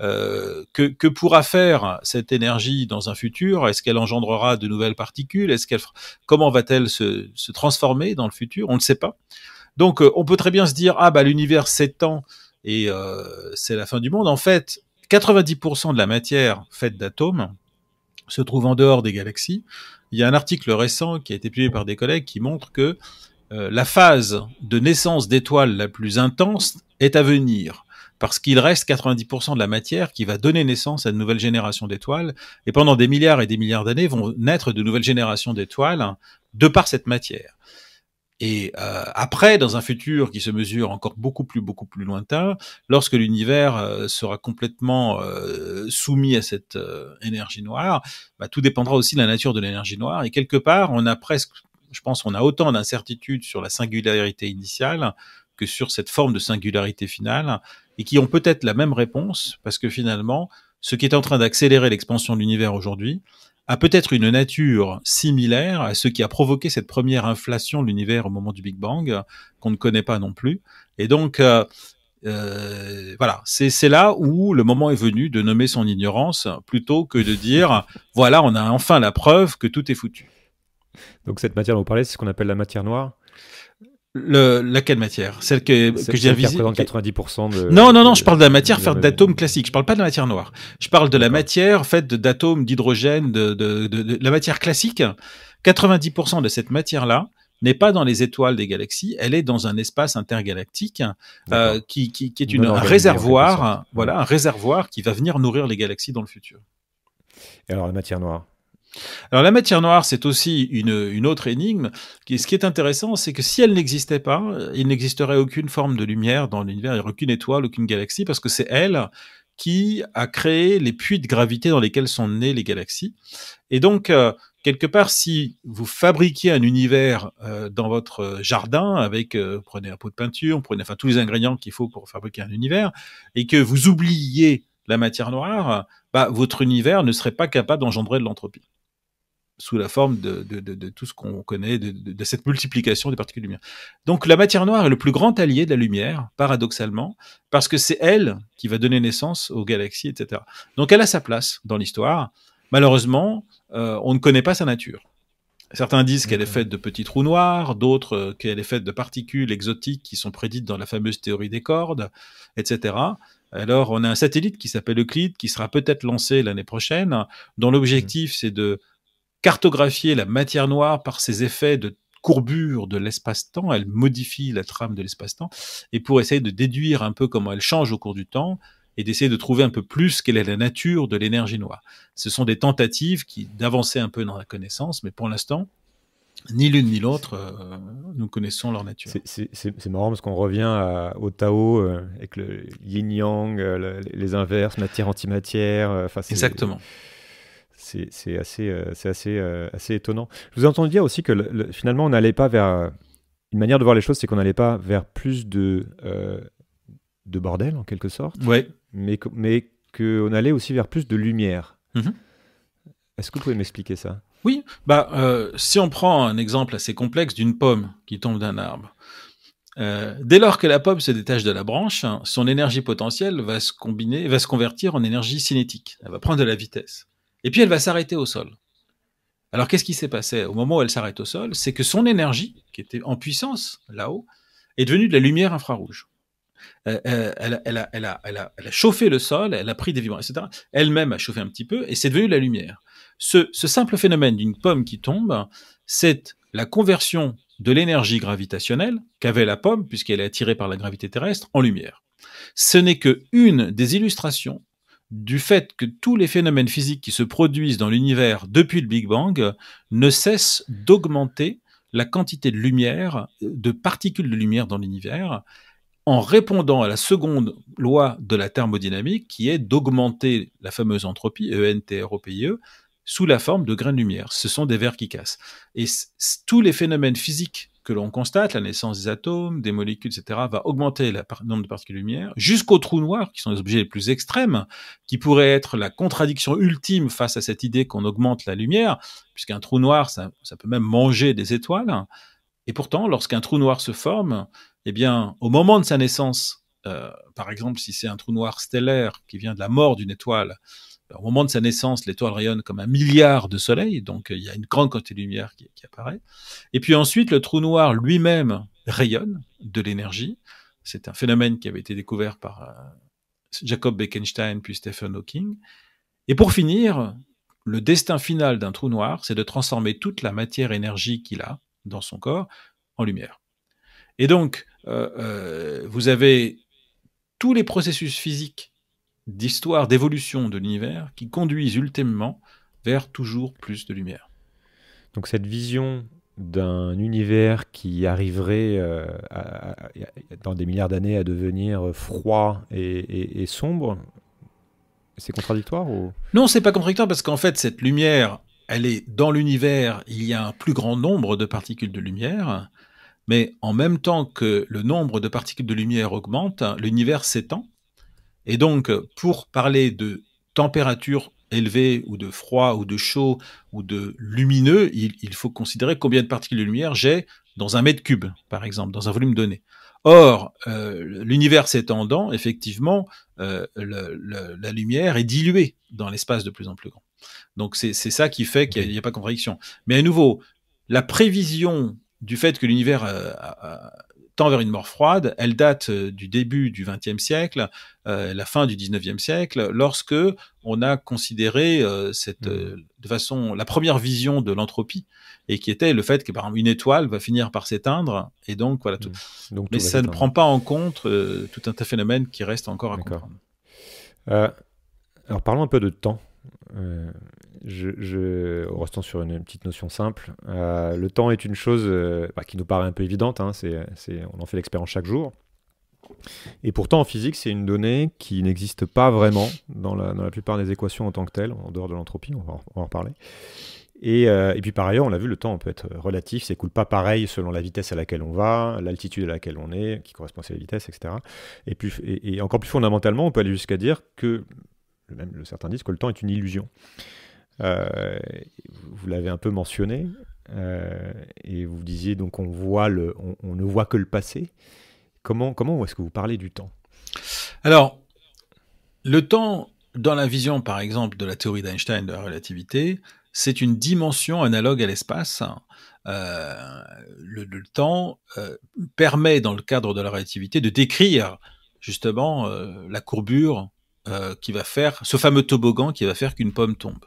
B: Euh, que, pourra faire cette énergie dans un futur Est-ce qu'elle engendrera de nouvelles particules Est-ce qu'elle comment va-t-elle se, transformer dans le futur On ne sait pas. Donc, euh, on peut très bien se dire ah bah l'univers s'étend et euh, c'est la fin du monde. En fait, 90% de la matière faite d'atomes se trouve en dehors des galaxies. Il y a un article récent qui a été publié par des collègues qui montre que euh, la phase de naissance d'étoiles la plus intense est à venir parce qu'il reste 90% de la matière qui va donner naissance à de nouvelles générations d'étoiles, et pendant des milliards et des milliards d'années vont naître de nouvelles générations d'étoiles de par cette matière. Et euh, après, dans un futur qui se mesure encore beaucoup plus, beaucoup plus lointain, lorsque l'univers euh, sera complètement euh, soumis à cette énergie noire, bah, tout dépendra aussi de la nature de l'énergie noire. Et quelque part, on a presque, je pense, on a autant d'incertitudes sur la singularité initiale que sur cette forme de singularité finale, et qui ont peut-être la même réponse, parce que finalement, ce qui est en train d'accélérer l'expansion de l'univers aujourd'hui, a peut-être une nature similaire à ce qui a provoqué cette première inflation de l'univers au moment du Big Bang, qu'on ne connaît pas non plus. Et donc, euh, euh, voilà, c'est là où le moment est venu de nommer son ignorance plutôt que de dire, voilà, on a enfin la preuve que tout est foutu. Donc cette matière dont vous parlez, c'est ce qu'on appelle la matière noire. Le, laquelle matière Celle que, que j'ai visé. 90% de. Non, non, non, je parle de la matière faite d'atomes classiques. Je parle pas de la matière noire. Je parle de la matière faite d'atomes, d'hydrogène, de, la matière classique. 90% de cette matière-là n'est pas dans les étoiles des galaxies, elle est dans un espace intergalactique euh, qui, est un réservoir, voilà, un réservoir qui va venir nourrir les galaxies dans le futur. Et alors la matière noire alors la matière noire, c'est aussi une, autre énigme. ce qui est intéressant, c'est que si elle n'existait pas, il n'existerait aucune forme de lumière dans l'univers, aucune étoile, aucune galaxie, parce que c'est elle qui a créé les puits de gravité dans lesquels sont nées les galaxies. Et donc, euh, quelque part, si vous fabriquez un univers euh, dans votre jardin avec, euh, prenez un pot de peinture, prenez enfin tous les ingrédients qu'il faut pour fabriquer un univers, et que vous oubliez la matière noire, bah, votre univers ne serait pas capable d'engendrer de l'entropie sous la forme de, tout ce qu'on connaît, de, cette multiplication des particules de lumière. Donc la matière noire est le plus grand allié de la lumière, paradoxalement, parce que c'est elle qui va donner naissance aux galaxies, etc. Donc elle a sa place dans l'histoire. Malheureusement, euh, on ne connaît pas sa nature. Certains disent qu'elle est faite de petits trous noirs, d'autres euh, qu'elle est faite de particules exotiques qui sont prédites dans la fameuse théorie des cordes, etc. Alors, on a un satellite qui s'appelle Euclide, qui sera peut-être lancé l'année prochaine, dont mmh. l'objectif, c'est de cartographier la matière noire par ses effets de courbure de l'espace-temps, elle modifie la trame de l'espace-temps, et pour essayer de déduire un peu comment elle change au cours du temps, et d'essayer de trouver un peu plus quelle est la nature de l'énergie noire. Ce sont des tentatives qui d'avancer un peu dans la connaissance, mais pour l'instant, ni l'une ni l'autre, euh, nous connaissons leur nature. C'est marrant parce qu'on revient au Tao euh, avec le
A: yin-yang, euh, les inverses, matière-antimatière. Exactement c'est assez, euh, assez, euh, assez étonnant. Je vous ai entendu dire aussi que finalement, on n'allait pas vers. Euh, une manière de voir les choses, c'est qu'on n'allait pas vers plus de, de bordel, en quelque sorte. Ouais. Mais, mais qu'on allait aussi vers plus de lumière.
B: Mhm. Est-ce que vous pouvez m'expliquer ça Oui. Bah, si on prend un exemple assez complexe d'une pomme qui tombe d'un arbre. dès lors que la pomme se détache de la branche, son énergie potentielle va se combiner, va se convertir en énergie cinétique. Elle va prendre de la vitesse et puis elle va s'arrêter au sol. Alors qu'est-ce qui s'est passé au moment où elle s'arrête au sol C'est que son énergie, qui était en puissance là-haut, est devenue de la lumière infrarouge. elle, a, chauffé le sol, elle a pris des vibrations, etc. Elle-même a chauffé un petit peu et c'est devenu de la lumière. Ce, ce simple phénomène d'une pomme qui tombe, c'est la conversion de l'énergie gravitationnelle qu'avait la pomme, puisqu'elle est attirée par la gravité terrestre, en lumière. Ce n'est que une des illustrations du fait que tous les phénomènes physiques qui se produisent dans l'univers depuis le Big Bang ne cessent d'augmenter la quantité de lumière, de particules de lumière dans l'univers, en répondant à la seconde loi de la thermodynamique qui est d'augmenter la fameuse entropie, ENTROPIE, e, sous la forme de grains de lumière. Ce sont des verres qui cassent. Et tous les phénomènes physiques l'on constate, la naissance des atomes, des molécules, etc., va augmenter le nombre de particules lumière, jusqu'aux trous noirs, qui sont les objets les plus extrêmes, qui pourraient être la contradiction ultime face à cette idée qu'on augmente la lumière, puisqu'un trou noir, ça, peut même manger des étoiles. Et pourtant, lorsqu'un trou noir se forme, eh bien, au moment de sa naissance, euh, par exemple, si c'est un trou noir stellaire qui vient de la mort d'une étoile, au moment de sa naissance, l'étoile rayonne comme un milliard de soleils, donc euh, il y a une grande quantité de lumière qui, apparaît. Et puis ensuite, le trou noir lui-même rayonne de l'énergie. C'est un phénomène qui avait été découvert par euh, Jacob Bekenstein puis Stephen Hawking. Et pour finir, le destin final d'un trou noir, c'est de transformer toute la matière énergie qu'il a dans son corps en lumière. Et donc, euh, vous avez tous les processus physiques d'histoire, d'évolution de l'univers qui conduisent ultimement vers toujours plus de lumière. Donc cette vision
A: d'un univers qui arriverait euh, dans des milliards d'années à devenir froid et, sombre, c'est contradictoire ou...
B: Non, c'est pas contradictoire parce qu'en fait, cette lumière, elle est dans l'univers, il y a un plus grand nombre de particules de lumière, mais en même temps que le nombre de particules de lumière augmente, l'univers s'étend et donc, pour parler de température élevée ou de froid ou de chaud ou de lumineux, il, faut considérer combien de particules de lumière j'ai dans un mètre cube, par exemple, dans un volume donné. Or, euh, l'univers s'étendant, effectivement, euh, la lumière est diluée dans l'espace de plus en plus grand. Donc c'est ça qui fait qu'il n'y a, pas de contradiction. Mais à nouveau, la prévision du fait que l'univers euh, vers une mort froide. Elle date euh, du début du XXe siècle, euh, la fin du XIXe siècle, lorsque on a considéré euh, cette, mmh. de façon la première vision de l'entropie et qui était le fait que par une étoile va finir par s'éteindre et donc voilà tout. Mmh. Donc, Mais ça ne prend pas en compte tout un phénomène qui reste encore à comprendre.
A: alors parlons un peu de temps je, sur une, petite notion simple, euh, le temps est une chose euh, bah, qui nous paraît un peu évidente, hein, on en fait l'expérience chaque jour. Et pourtant, en physique, c'est une donnée qui n'existe pas vraiment dans la, plupart des équations en tant que telles, en dehors de l'entropie, on, va en reparler. Euh, et, puis par ailleurs, on l'a vu, le temps peut être relatif, s'écoule pas pareil selon la vitesse à laquelle on va, l'altitude à laquelle on est, qui correspond à la vitesse, etc. Et, encore plus fondamentalement, on peut aller jusqu'à dire que, même certains disent que le temps est une illusion. Euh, vous l'avez un peu mentionné, euh, et vous disiez donc on, voit le, on, ne voit que le passé. Comment, comment est-ce que vous parlez du temps
B: Alors, le temps, dans la vision par exemple de la théorie d'Einstein de la relativité, c'est une dimension analogue à l'espace. Euh, le, temps permet, dans le cadre de la relativité, de décrire justement la courbure qui va faire, ce fameux toboggan qui va faire qu'une pomme tombe.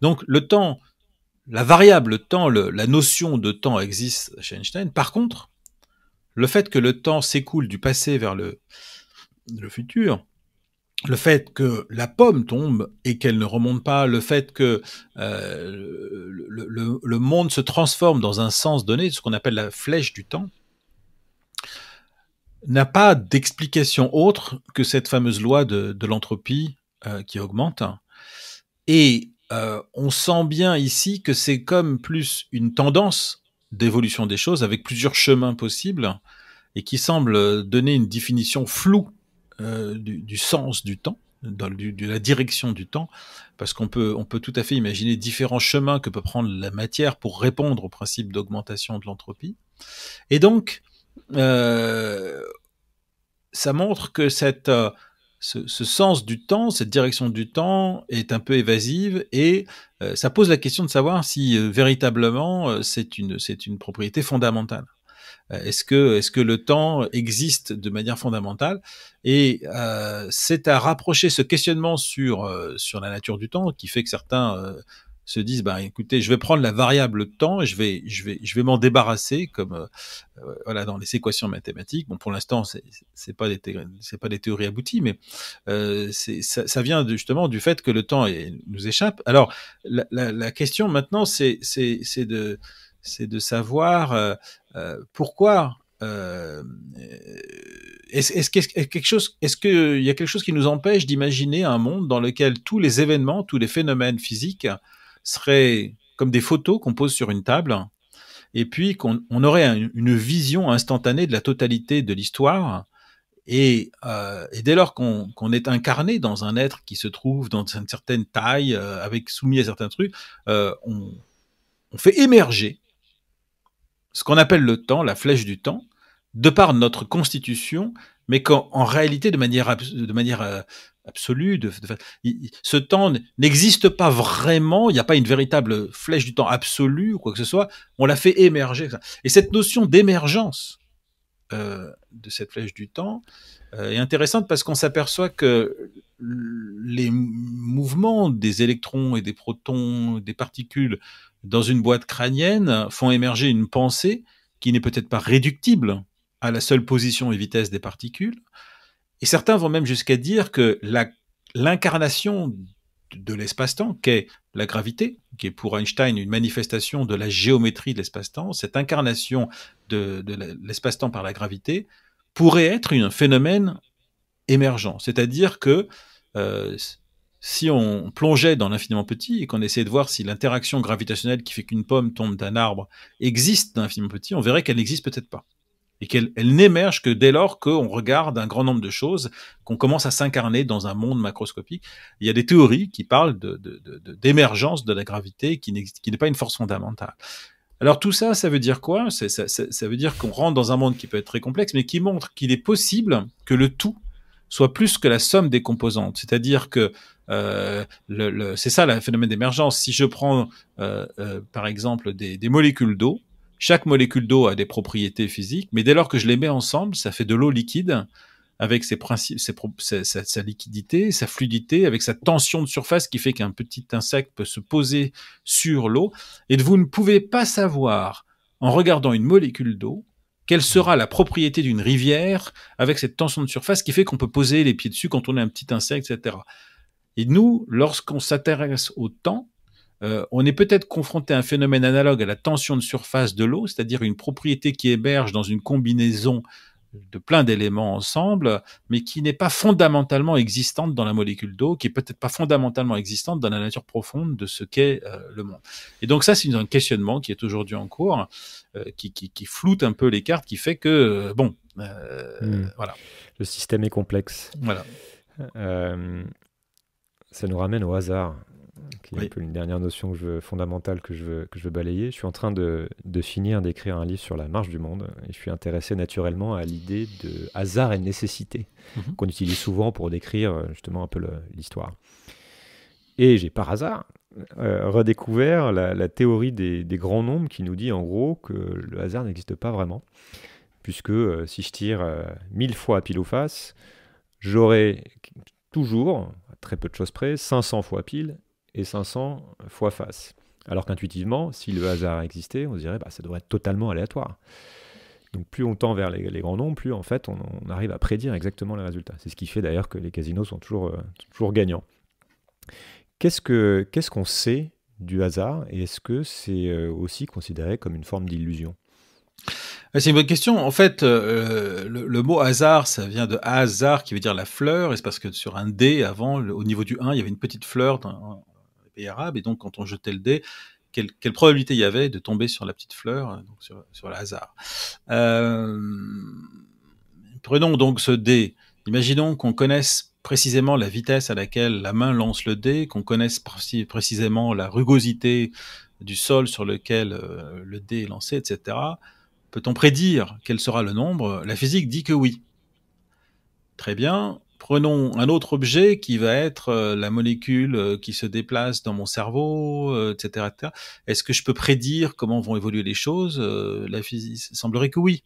B: Donc le temps, la variable temps, la notion de temps existe chez Einstein. Par contre, le fait que le temps s'écoule du passé vers le, futur, le fait que la pomme tombe et qu'elle ne remonte pas, le fait que euh, le, monde se transforme dans un sens donné, ce qu'on appelle la flèche du temps, n'a pas d'explication autre que cette fameuse loi de, l'entropie euh, qui augmente. Et euh, on sent bien ici que c'est comme plus une tendance d'évolution des choses avec plusieurs chemins possibles et qui semble donner une définition floue euh, du, sens du temps, de la direction du temps, parce qu'on peut, on peut tout à fait imaginer différents chemins que peut prendre la matière pour répondre au principe d'augmentation de l'entropie. Et donc, euh, ça montre que cette ce, ce, sens du temps, cette direction du temps est un peu évasive et euh, ça pose la question de savoir si euh, véritablement euh, c'est une, c'est une propriété fondamentale. Est-ce que, est-ce que le temps existe de manière fondamentale Et c'est à rapprocher ce questionnement sur, sur la nature du temps qui fait que certains se disent bah écoutez, je vais prendre la variable temps et je vais je vais je vais m'en débarrasser comme euh, euh, voilà dans les équations mathématiques. Bon pour l'instant c'est c'est pas des c'est pas des théories abouties mais euh, ça, ça, vient justement du fait que le temps nous échappe. Alors la, question maintenant c'est c'est c'est de c'est de savoir pourquoi est-ce quelque chose, est-ce qu'il y a quelque chose qui nous empêche d'imaginer un monde dans lequel tous les événements, tous les phénomènes physiques serait comme des photos qu'on pose sur une table, et puis qu'on aurait une vision instantanée de la totalité de l'histoire. Et, euh, dès lors qu'on est incarné dans un être qui se trouve dans une certaine taille, euh, avec soumis à certains trucs, euh, on, on, fait émerger ce qu'on appelle le temps, la flèche du temps, de par notre constitution, mais qu'en réalité, de manière, de manière absolue. De, ce temps n'existe pas vraiment, il n'y a pas une véritable flèche du temps absolue ou quoi que ce soit, on l'a fait émerger. Et cette notion d'émergence euh, de cette flèche du temps euh, est intéressante parce qu'on s'aperçoit que les mouvements des électrons et des protons, des particules dans une boîte crânienne font émerger une pensée qui n'est peut-être pas réductible à la seule position et vitesse des particules, et certains vont même jusqu'à dire que l'incarnation de l'espace-temps, qu'est la gravité, qui est pour Einstein une manifestation de la géométrie de l'espace-temps, cette incarnation de, l'espace-temps par la gravité pourrait être un phénomène émergent. C'est-à-dire que euh, si on plongeait dans l'infiniment petit et qu'on essayait de voir si l'interaction gravitationnelle qui fait qu'une pomme tombe d'un arbre existe dans l'infiniment petit, on verrait qu'elle n'existe peut-être pas et qu'elle n'émerge que dès lors qu'on regarde un grand nombre de choses, qu'on commence à s'incarner dans un monde macroscopique. Il y a des théories qui parlent d'émergence de, de, de, de la gravité qui n'est pas une force fondamentale. Alors tout ça, ça veut dire quoi ça, ça, ça veut dire qu'on rentre dans un monde qui peut être très complexe, mais qui montre qu'il est possible que le tout soit plus que la somme des composantes. C'est-à-dire que euh, le, c'est ça le phénomène d'émergence. Si je prends euh, euh par exemple des, des molécules d'eau, chaque molécule d'eau a des propriétés physiques, mais dès lors que je les mets ensemble, ça fait de l'eau liquide avec ses principes, sa, sa, liquidité, sa fluidité, avec sa tension de surface qui fait qu'un petit insecte peut se poser sur l'eau. Et vous ne pouvez pas savoir, en regardant une molécule d'eau, quelle sera la propriété d'une rivière avec cette tension de surface qui fait qu'on peut poser les pieds dessus quand on est un petit insecte, etc. Et nous, lorsqu'on s'intéresse au temps, euh, on est peut-être confronté à un phénomène analogue à la tension de surface de l'eau, c'est-à-dire une propriété qui héberge dans une combinaison de plein d'éléments ensemble, mais qui n'est pas fondamentalement existante dans la molécule d'eau, qui est peut-être pas fondamentalement existante dans la nature profonde de ce qu'est euh, le monde. Et donc ça, c'est un questionnement qui est aujourd'hui en cours, euh, qui, floute un peu les cartes, qui fait que, bon, hmm. voilà. Le système est complexe. Voilà.
A: ça nous ramène au hasard qui est une dernière notion fondamentale que je, veux, que je veux balayer. Je suis en train de, finir d'écrire un livre sur la marche du monde et je suis intéressé naturellement à l'idée de hasard et nécessité mhm. qu'on utilise souvent pour décrire euh, justement un peu l'histoire. Et j'ai par hasard euh, redécouvert la, théorie des, grands nombres qui nous dit en gros que le hasard n'existe pas vraiment, puisque euh, si je tire mille fois pile ou face, j'aurai toujours, à très peu de choses près, 500 fois pile et 500 fois face. Alors qu'intuitivement, si le hasard existait, on dirait bah, ça devrait être totalement aléatoire. Donc plus on tend vers les, grands noms, plus en fait on, arrive à prédire exactement les résultats. C'est ce qui fait d'ailleurs que les casinos sont toujours, euh, toujours gagnants. Qu'est-ce qu'on ce qu'on sait du hasard et est-ce que c'est euh, aussi considéré comme une forme d'illusion
B: euh, c'est une bonne question. En fait, le, mot hasard, ça vient de hasard qui veut dire la fleur, et c'est parce que sur un dé, avant, au niveau du 1, il y avait une petite fleur et donc, quand on jetait le dé, quelle, probabilité il y avait de tomber sur la petite fleur, euh, sur, le hasard. Euh, prenons donc ce dé. Imaginons qu'on connaisse précisément la vitesse à laquelle la main lance le dé, qu'on connaisse précisément la rugosité du sol sur lequel euh, le dé est lancé, etc. Peut-on prédire quel sera le nombre La physique dit que oui. Très bien, Prenons un autre objet qui va être euh, la molécule euh, qui se déplace dans mon cerveau, euh, etc. Est-ce que je peux prédire comment vont évoluer les choses La physique semblerait que oui.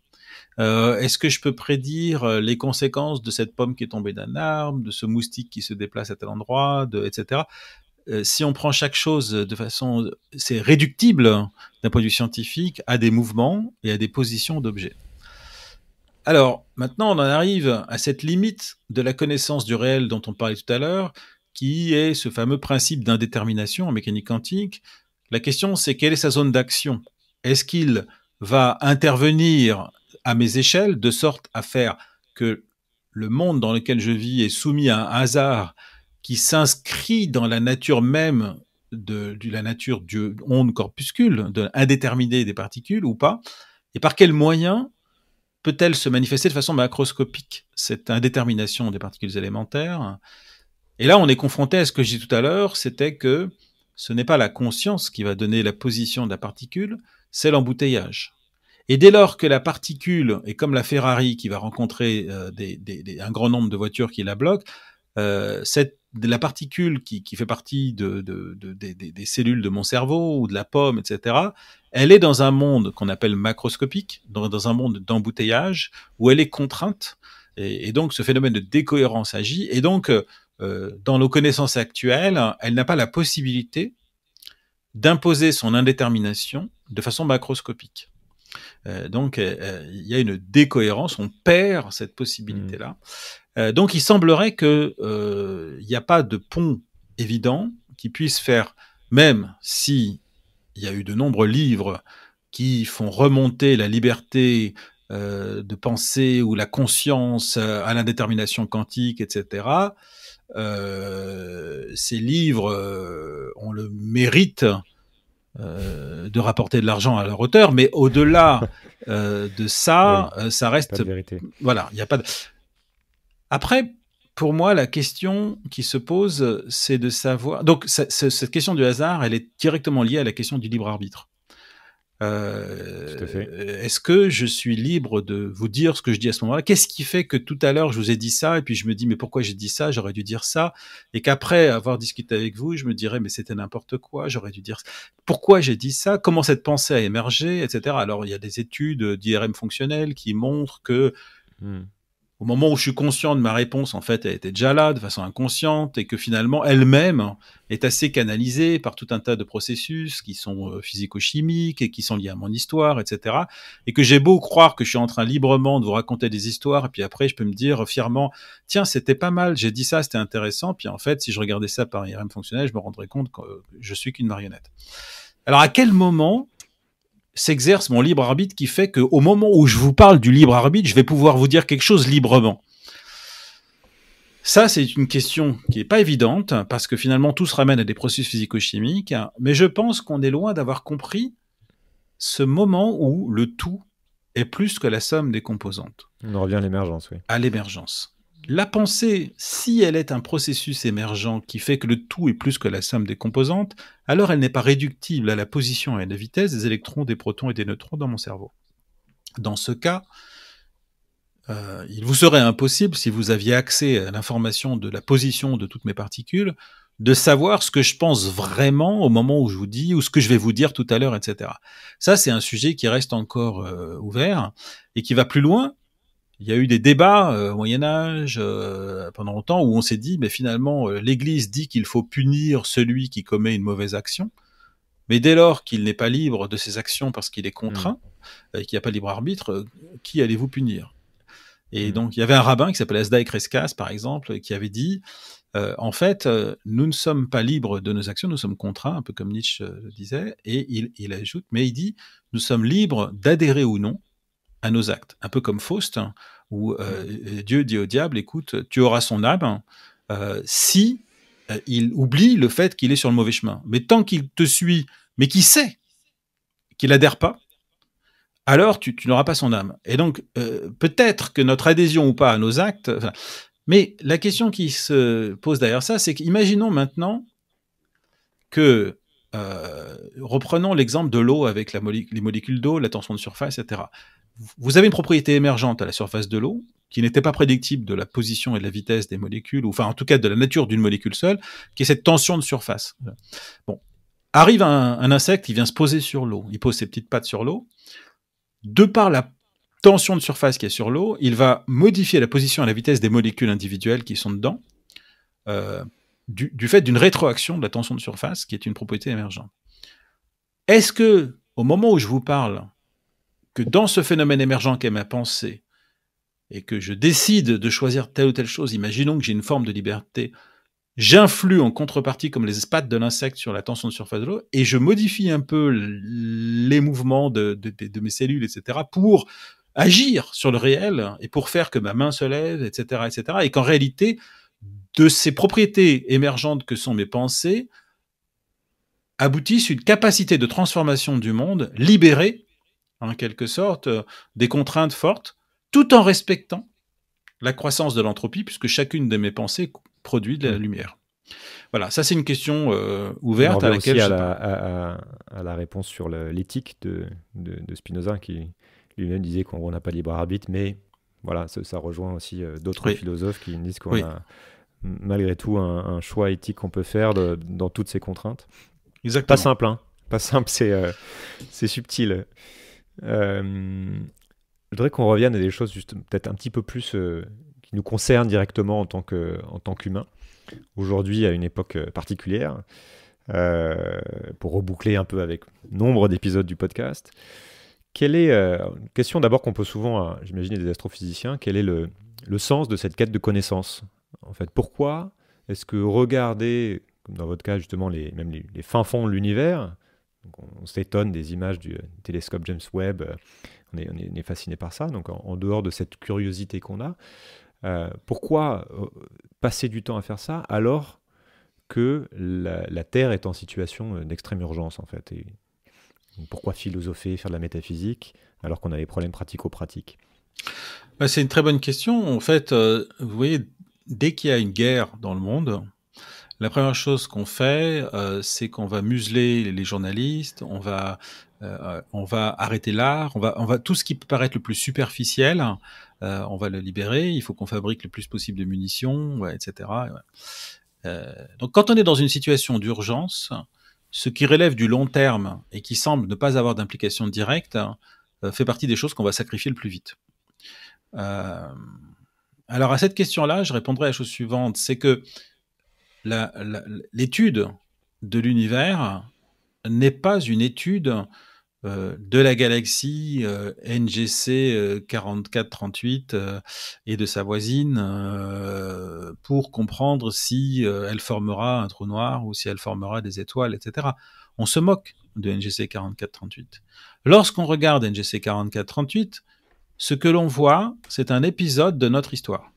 B: Est-ce que je peux prédire les conséquences de cette pomme qui est tombée d'un arbre, de ce moustique qui se déplace à tel endroit, de, etc. si on prend chaque chose de façon, c'est réductible d'un point de vue scientifique à des mouvements et à des positions d'objets. Alors, maintenant, on en arrive à cette limite de la connaissance du réel dont on parlait tout à l'heure, qui est ce fameux principe d'indétermination en mécanique quantique. La question, c'est quelle est sa zone d'action Est-ce qu'il va intervenir à mes échelles de sorte à faire que le monde dans lequel je vis est soumis à un hasard qui s'inscrit dans la nature même de, la nature du onde corpuscule, de indéterminée des particules ou pas, et par quel moyen peut-elle se manifester de façon macroscopique Cette indétermination des particules élémentaires. Et là, on est confronté à ce que j'ai dit tout à l'heure, c'était que ce n'est pas la conscience qui va donner la position de la particule, c'est l'embouteillage. Et dès lors que la particule est comme la Ferrari qui va rencontrer euh, un grand nombre de voitures qui la bloquent, euh, cette de la particule qui, fait partie de, des cellules de mon cerveau ou de la pomme, etc., elle est dans un monde qu'on appelle macroscopique, dans, un monde d'embouteillage, où elle est contrainte. Et, donc ce phénomène de décohérence agit. Et donc, euh, dans nos connaissances actuelles, elle n'a pas la possibilité d'imposer son indétermination de façon macroscopique. Euh, donc, euh, euh, il y a une décohérence, on perd cette possibilité-là. Mm. donc, il semblerait qu'il n'y a pas de pont évident qui puisse faire, même si il y a eu de nombreux livres qui font remonter la liberté de penser ou la conscience à l'indétermination quantique, etc. ces livres on le mérite euh, de rapporter de l'argent à leur auteur, mais au-delà euh, de ça, euh, ça reste. voilà, il n'y a pas de. Après, pour moi, la question qui se pose, c'est de savoir. Donc, cette question du hasard, elle est directement liée à la question du libre arbitre. Euh, est-ce que je suis libre de vous dire ce que je dis à ce moment-là Qu'est-ce qui fait que tout à l'heure je vous ai dit ça et puis je me dis mais pourquoi j'ai dit ça J'aurais dû dire ça et qu'après avoir discuté avec vous, je me dirais mais c'était n'importe quoi. J'aurais dû dire pourquoi j'ai dit ça Comment cette pensée a émergé, etc. Alors il y a des études d'IRM fonctionnel qui montrent que hmm au moment où je suis conscient de ma réponse, en fait, elle était déjà là de façon inconsciente et que finalement, elle-même est assez canalisée par tout un tas de processus qui sont euh, physico-chimiques et qui sont liés à mon histoire, etc. Et que j'ai beau croire que je suis en train librement de vous raconter des histoires et puis après, je peux me dire fièrement, tiens, c'était pas mal, j'ai dit ça, c'était intéressant. Puis en fait, si je regardais ça par IRM fonctionnel, je me rendrais compte que je suis qu'une marionnette. Alors, à quel moment s'exerce mon libre arbitre qui fait qu'au moment où je vous parle du libre arbitre, je vais pouvoir vous dire quelque chose librement. Ça, c'est une question qui n'est pas évidente, parce que finalement, tout se ramène à des processus physico-chimiques, mais je pense qu'on est loin d'avoir compris ce moment où le tout est plus que la somme des composantes. On revient à l'émergence, oui. À l'émergence la pensée, si elle est un processus émergent qui fait que le tout est plus que la somme des composantes, alors elle n'est pas réductible à la position et à la vitesse des électrons, des protons et des neutrons dans mon cerveau. Dans ce cas, euh, il vous serait impossible, si vous aviez accès à l'information de la position de toutes mes particules, de savoir ce que je pense vraiment au moment où je vous dis ou ce que je vais vous dire tout à l'heure, etc. Ça, c'est un sujet qui reste encore euh, ouvert et qui va plus loin il y a eu des débats euh, au Moyen Âge euh, pendant longtemps où on s'est dit, mais finalement, euh, l'Église dit qu'il faut punir celui qui commet une mauvaise action, mais dès lors qu'il n'est pas libre de ses actions parce qu'il est contraint hmm. et qu'il n'y a pas libre arbitre, qui allez-vous punir Et hmm. donc, il y avait un rabbin qui s'appelait Asdaï Kreskas, par exemple, qui avait dit, en fait, nous ne sommes pas libres de nos actions, nous sommes contraints, un peu comme Nietzsche le disait, et il ajoute, mais il dit, nous sommes libres d'adhérer ou non à nos actes. Un peu comme Faust, hein, où euh, euh, Dieu dit au diable, écoute, tu auras son âme euh, si il oublie le fait qu'il est sur le mauvais chemin. Mais tant qu'il te suit, mais qui sait qu'il adhère pas, alors tu, n'auras pas son âme. Et donc, peut-être que notre adhésion ou pas à nos actes... mais la question qui se pose derrière ça, c'est qu'imaginons maintenant que reprenons l'exemple de l'eau avec les molécules d'eau, la tension de surface, etc vous avez une propriété émergente à la surface de l'eau qui n'était pas prédictible de la position et de la vitesse des molécules, ou enfin en tout cas de la nature d'une molécule seule, qui est cette tension de surface. Bon, arrive un, insecte, il vient se poser sur l'eau, il pose ses petites pattes sur l'eau. De par la tension de surface qui est sur l'eau, il va modifier la position et la vitesse des molécules individuelles qui sont dedans, euh, du fait d'une rétroaction de la tension de surface, qui est une propriété émergente. Est-ce que, au moment où je vous parle, que dans ce phénomène émergent qu'est ma pensée, et que je décide de choisir telle ou telle chose, imaginons que j'ai une forme de liberté, j'influe en contrepartie comme les pattes de l'insecte sur la tension de surface de l'eau, et je modifie un peu les mouvements de, de, mes cellules, etc., pour agir sur le réel, et pour faire que ma main se lève, etc., etc., et qu'en réalité, de ces propriétés émergentes que sont mes pensées, aboutissent une capacité de transformation du monde libérée en quelque sorte, euh, des contraintes fortes, tout en respectant la croissance de l'entropie, puisque chacune de mes pensées produit de la mmh. lumière. Voilà, ça c'est une question euh, ouverte à laquelle... à, je la,
A: à, à, à, la réponse sur l'éthique de, Spinoza, qui lui-même disait qu'on n'a pas libre arbitre, mais voilà, ça, rejoint aussi euh, d'autres philosophes qui disent qu'on a malgré tout un, choix éthique qu'on peut faire dans toutes ces contraintes. Exactement. Pas simple, hein. Pas simple, c'est subtil. Euh, je voudrais qu'on revienne à des choses juste peut-être un petit peu plus euh, qui nous concernent directement en tant que en tant qu'humain aujourd'hui à une époque euh, particulière pour reboucler un peu avec nombre d'épisodes du podcast. Quelle est une question d'abord qu'on pose souvent, j'imagine, des astrophysiciens, quel est le, le sens de cette quête de connaissance En fait, pourquoi est-ce que regarder, comme dans votre cas justement, les, même les fins fonds de l'univers, on, s'étonne des images du télescope James Webb, euh, on est, fasciné par ça, donc en, dehors de cette curiosité qu'on a, euh, pourquoi euh, passer du temps à faire ça alors que la, Terre est en situation d'extrême urgence en fait et, pourquoi philosopher, faire de la métaphysique, alors qu'on a des problèmes pratico-pratiques
B: bah, C'est une très bonne question. En fait, vous voyez, dès qu'il y a une guerre dans le monde, la première chose qu'on fait, euh, c'est qu'on va museler les journalistes, on va, euh, euh, on va arrêter l'art, on va, on va tout ce qui peut paraître le plus superficiel, on va le libérer. Il faut qu'on fabrique le plus possible de munitions, etc. donc, quand on est dans une situation d'urgence, ce qui relève du long terme et qui semble ne pas avoir d'implication directe fait partie des choses qu'on va sacrifier le plus vite. alors à cette question-là, je répondrai à la chose suivante, c'est que l'étude de l'univers n'est pas une étude euh, de la galaxie euh, NGC 4438 euh, et de sa voisine pour comprendre si elle formera un trou noir ou si elle formera des étoiles, etc. On se moque de NGC 4438. Lorsqu'on regarde NGC 4438, ce que l'on voit, c'est un épisode de notre histoire.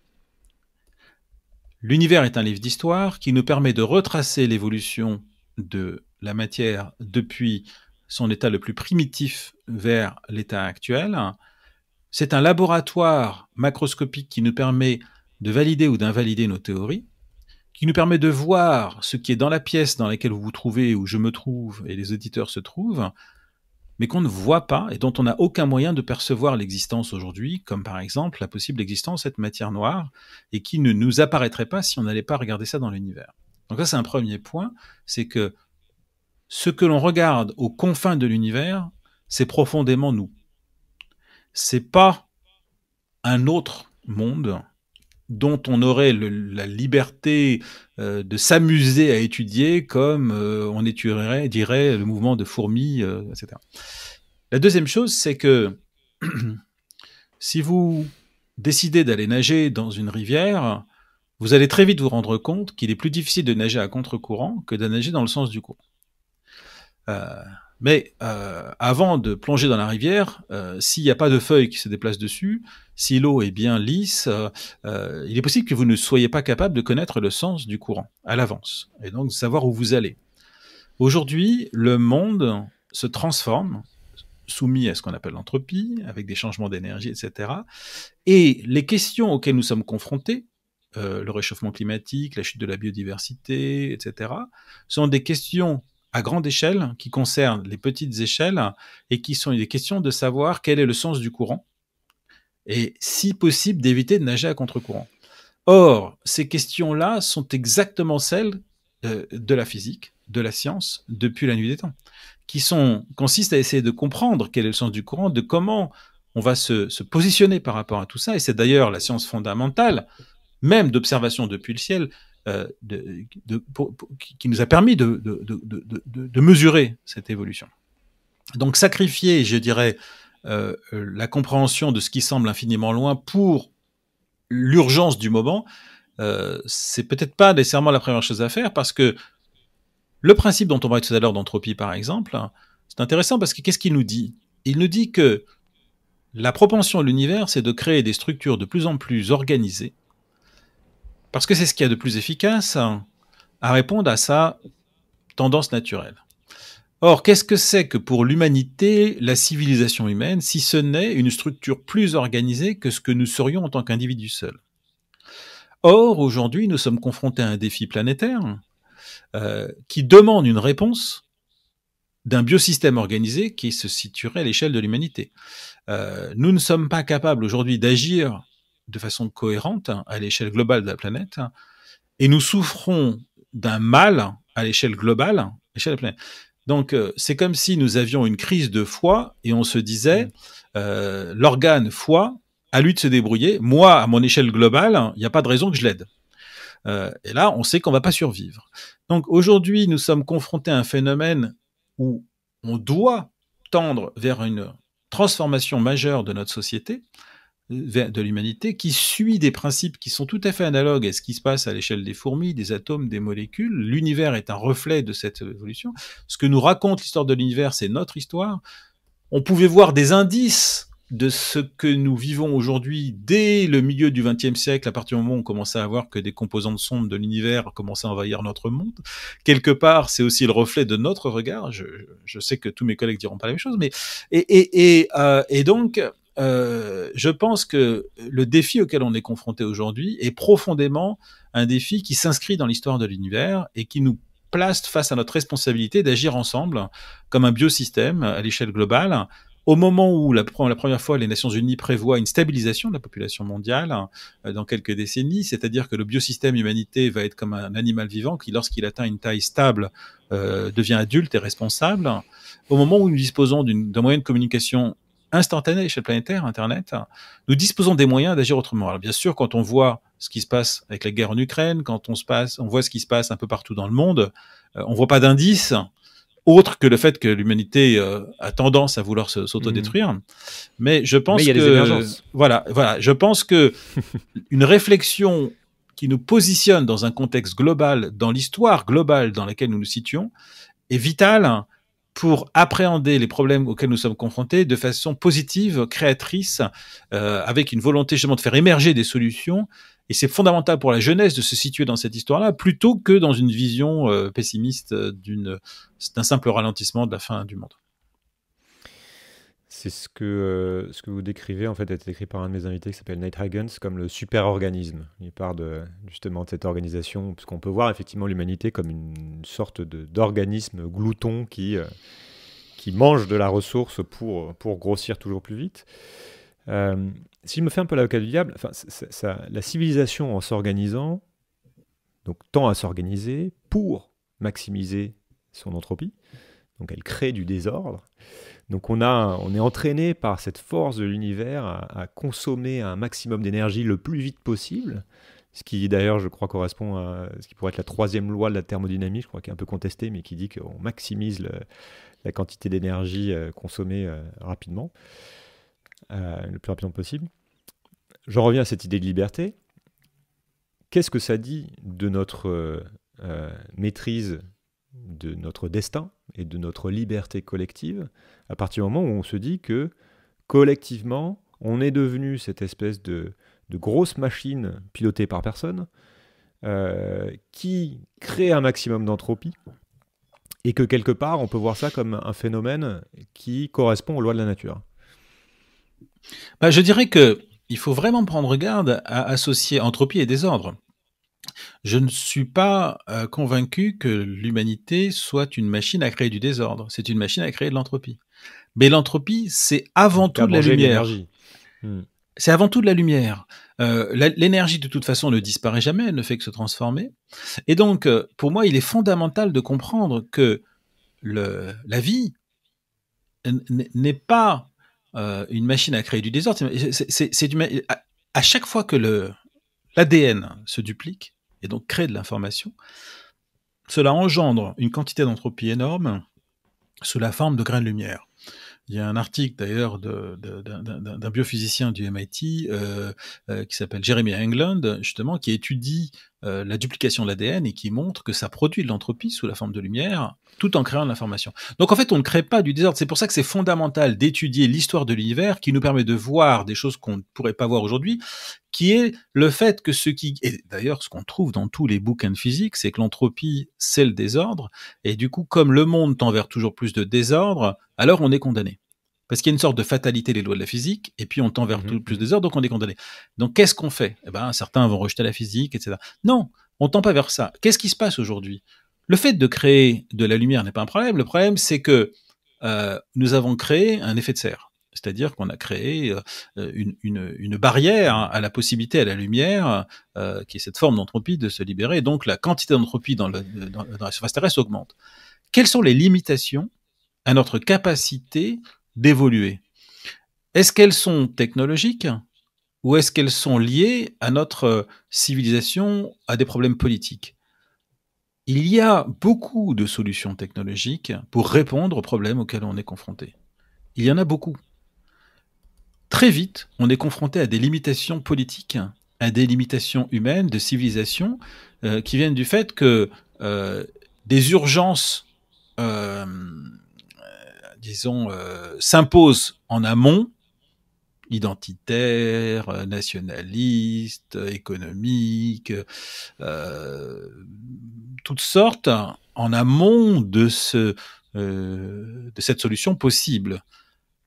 B: L'univers est un livre d'histoire qui nous permet de retracer l'évolution de la matière depuis son état le plus primitif vers l'état actuel. C'est un laboratoire macroscopique qui nous permet de valider ou d'invalider nos théories, qui nous permet de voir ce qui est dans la pièce dans laquelle vous vous trouvez, où je me trouve et les auditeurs se trouvent, mais qu'on ne voit pas et dont on n'a aucun moyen de percevoir l'existence aujourd'hui, comme par exemple la possible existence de cette matière noire, et qui ne nous apparaîtrait pas si on n'allait pas regarder ça dans l'univers. Donc ça, c'est un premier point, c'est que ce que l'on regarde aux confins de l'univers, c'est profondément nous. C'est pas un autre monde, dont on aurait la liberté euh, de s'amuser à étudier comme euh, on étudierait dirait, le mouvement de fourmis, euh, etc. La deuxième chose, c'est que si vous décidez d'aller nager dans une rivière, vous allez très vite vous rendre compte qu'il est plus difficile de nager à contre-courant que de nager dans le sens du courant. Mais euh, avant de plonger dans la rivière, euh, s'il n'y a pas de feuilles qui se déplacent dessus, si l'eau est bien lisse, euh, euh, il est possible que vous ne soyez pas capable de connaître le sens du courant à l'avance, et donc de savoir où vous allez. Aujourd'hui, le monde se transforme, soumis à ce qu'on appelle l'entropie, avec des changements d'énergie, etc. Et les questions auxquelles nous sommes confrontés, euh, le réchauffement climatique, la chute de la biodiversité, etc., sont des questions à grande échelle, qui concernent les petites échelles et qui sont des questions de savoir quel est le sens du courant et, si possible, d'éviter de nager à contre-courant. Or, ces questions-là sont exactement celles euh, de la physique, de la science, depuis la nuit des temps, qui sont, consistent à essayer de comprendre quel est le sens du courant, de comment on va se positionner par rapport à tout ça. Et c'est d'ailleurs la science fondamentale, même d'observation depuis le ciel, euh, qui nous a permis de, mesurer cette évolution. Donc sacrifier, je dirais, euh, euh, la compréhension de ce qui semble infiniment loin pour l'urgence du moment, c'est peut-être pas nécessairement la première chose à faire parce que le principe dont on parlait tout à l'heure d'entropie, par exemple, c'est intéressant parce que qu'est-ce qu'il nous dit Il nous dit que la propension de l'univers, c'est de créer des structures de plus en plus organisées parce que c'est ce qu'il y a de plus efficace hein, à répondre à sa tendance naturelle. Or, qu'est-ce que c'est que pour l'humanité la civilisation humaine, si ce n'est une structure plus organisée que ce que nous serions en tant qu'individus seuls Or, aujourd'hui, nous sommes confrontés à un défi planétaire euh, qui demande une réponse d'un biosystème organisé qui se situerait à l'échelle de l'humanité. Euh, nous ne sommes pas capables aujourd'hui d'agir de façon cohérente à l'échelle globale de la planète, et nous souffrons d'un mal à l'échelle globale, de la planète. Donc, euh, c'est comme si nous avions une crise de foi et on se disait, mm. euh, l'organe foi, à lui de se débrouiller. Moi, à mon échelle globale, il n'y a pas de raison que je l'aide. Euh, et là, on sait qu'on va pas survivre. Donc, aujourd'hui, nous sommes confrontés à un phénomène où on doit tendre vers une transformation majeure de notre société, de l'humanité qui suit des principes qui sont tout à fait analogues à ce qui se passe à l'échelle des fourmis, des atomes, des molécules. L'univers est un reflet de cette évolution. Ce que nous raconte l'histoire de l'univers, c'est notre histoire. On pouvait voir des indices de ce que nous vivons aujourd'hui dès le milieu du XXe siècle, à partir du moment où on commençait à voir que des composantes sombres de l'univers commençaient à envahir notre monde. Quelque part, c'est aussi le reflet de notre regard. Je, sais que tous mes collègues diront pas la même chose, mais et euh, donc euh, je pense que le défi auquel on est confronté aujourd'hui est profondément un défi qui s'inscrit dans l'histoire de l'univers et qui nous place face à notre responsabilité d'agir ensemble comme un biosystème à l'échelle globale. Au moment où la, la, première fois les Nations Unies prévoient une stabilisation de la population mondiale euh, dans quelques décennies, c'est-à-dire que le biosystème humanité va être comme un animal vivant qui, lorsqu'il atteint une taille stable, euh, devient adulte et responsable. Au moment où nous disposons d'un moyen de communication Instantané chez Planétaire, Internet, nous disposons des moyens d'agir autrement. Alors bien sûr, quand on voit ce qui se passe avec la guerre en Ukraine, quand on, se passe, on voit ce qui se passe un peu partout dans le monde, euh, on voit pas d'indice autre que le fait que l'humanité euh, a tendance à vouloir s'autodétruire. Mhm. Mais je pense Mais y a des émergences. voilà, voilà, je pense que une réflexion qui nous positionne dans un contexte global, dans l'histoire globale dans laquelle nous nous situons, est vitale pour appréhender les problèmes auxquels nous sommes confrontés de façon positive, créatrice, euh, avec une volonté justement de faire émerger des solutions. Et c'est fondamental pour la jeunesse de se situer dans cette histoire-là, plutôt que dans une vision euh, pessimiste euh, d'un simple ralentissement de la fin du monde.
A: C'est ce que, euh, ce que vous décrivez, en fait, a été écrit par un de mes invités qui s'appelle Nate Higgins comme le super-organisme. Il part de, justement de cette organisation, parce qu'on peut voir effectivement l'humanité comme une sorte d'organisme glouton qui, euh, qui mange de la ressource pour, pour grossir toujours plus vite. Euh, si je me fais un peu l'avocat du diable, enfin, la civilisation en s'organisant, donc tend à s'organiser pour maximiser son entropie. Donc elle crée du désordre. Donc on, a, on est entraîné par cette force de l'univers à, consommer un maximum d'énergie le plus vite possible, ce qui d'ailleurs je crois correspond à ce qui pourrait être la troisième loi de la thermodynamique, je crois qu'elle est un peu contestée, mais qui dit qu'on maximise la quantité d'énergie euh, consommée euh, rapidement, euh, le plus rapidement possible. J'en reviens à cette idée de liberté. Qu'est-ce que ça dit de notre maîtrise de notre destin et de notre liberté collective à partir du moment où on se dit que collectivement, on est devenu cette espèce de, de grosse machine pilotée par personne euh, qui crée un maximum d'entropie et que quelque part, on peut voir ça comme un phénomène
B: qui correspond aux lois de la nature. Bah, je dirais que il faut vraiment prendre garde à associer entropie et désordre je ne suis pas euh, convaincu que l'humanité soit une machine à créer du désordre. C'est une machine à créer de l'entropie. Mais l'entropie, c'est avant tout de la lumière. Hmm. C'est avant tout de la lumière. Euh, l'énergie, de toute façon, ne disparaît jamais, elle ne fait que se transformer. Et donc, euh, pour moi, il est fondamental de comprendre que la vie n'est pas une machine à créer du désordre. C'est à chaque fois que le, l'ADN se duplique et donc crée de l'information. Cela engendre une quantité d'entropie énorme sous la forme de grains de lumière. Il y a un article d'ailleurs d'un biophysicien du MIT euh, euh, qui s'appelle Jeremy England, justement, qui étudie euh, la duplication de l'ADN et qui montre que ça produit de l'entropie sous la forme de lumière tout en créant de l'information. Donc en fait, on ne crée pas du désordre. C'est pour ça que c'est fondamental d'étudier l'histoire de l'univers qui nous permet de voir des choses qu'on ne pourrait pas voir aujourd'hui, qui est le fait que ce qui... Et d'ailleurs, ce qu'on trouve dans tous les bouquins de physique, c'est que l'entropie, c'est le désordre. Et du coup, comme le monde tend vers toujours plus de désordre, alors on est condamné. Parce qu'il y a une sorte de fatalité des lois de la physique, et puis on tend vers mmh plus de heures, donc on est condamné. Donc qu'est-ce qu'on fait eh ben, Certains vont rejeter la physique, etc. Non, on ne tend pas vers ça. Qu'est-ce qui se passe aujourd'hui Le fait de créer de la lumière n'est pas un problème. Le problème, c'est que euh, nous avons créé un effet de serre. C'est-à-dire qu'on a créé euh, euh, une, barrière à la possibilité, à la lumière, qui est cette forme d'entropie, de se libérer. donc la quantité d'entropie dans, dans la surface terrestre augmente. Quelles sont les limitations à notre capacité d'évoluer. Est-ce qu'elles sont technologiques ou est-ce qu'elles sont liées à notre euh, civilisation, à des problèmes politiques Il y a beaucoup de solutions technologiques pour répondre aux problèmes auxquels on est confronté. Il y en a beaucoup. Très vite, on est confronté à des limitations politiques, à des limitations humaines, de civilisation, euh, qui viennent du fait que euh, des urgences disons, euh, s'impose en amont, identitaire, euh, nationaliste, euh, économique, toutes sortes, en amont de, ce, de cette solution possible.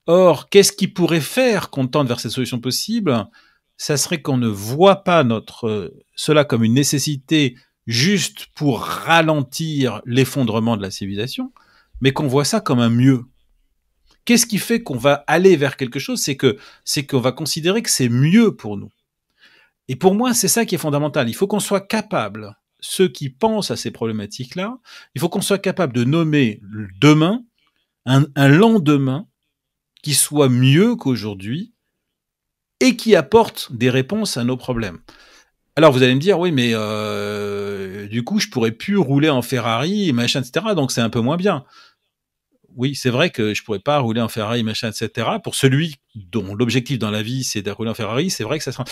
B: Or, qu'est-ce qui pourrait faire qu'on tente vers cette solution possible Ça serait qu'on ne voit pas notre, cela comme une nécessité juste pour ralentir l'effondrement de la civilisation, mais qu'on voit ça comme un mieux, Qu'est-ce qui fait qu'on va aller vers quelque chose C'est que c'est qu'on va considérer que c'est mieux pour nous. Et pour moi, c'est ça qui est fondamental. Il faut qu'on soit capable, ceux qui pensent à ces problématiques-là, il faut qu'on soit capable de nommer demain un, lendemain qui soit mieux qu'aujourd'hui et qui apporte des réponses à nos problèmes. Alors vous allez me dire, oui, mais euh, du coup, je pourrais plus rouler en Ferrari, machin, etc. Donc c'est un peu moins bien oui, c'est vrai que je pourrais pas rouler en Ferrari, machin, etc. Pour celui dont l'objectif dans la vie c'est de rouler en Ferrari, c'est vrai que ça sera.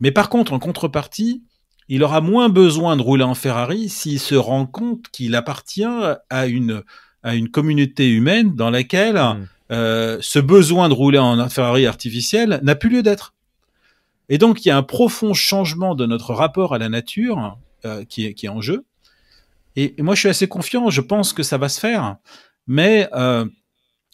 B: Mais par contre, en contrepartie, il aura moins besoin de rouler en Ferrari s'il se rend compte qu'il appartient à une à une communauté humaine dans laquelle hmm. euh, ce besoin de rouler en Ferrari artificielle n'a plus lieu d'être. Et donc, il y a un profond changement de notre rapport à la nature euh, qui, est, en jeu. et moi, je suis assez confiant, je pense que ça va se faire. Mais euh,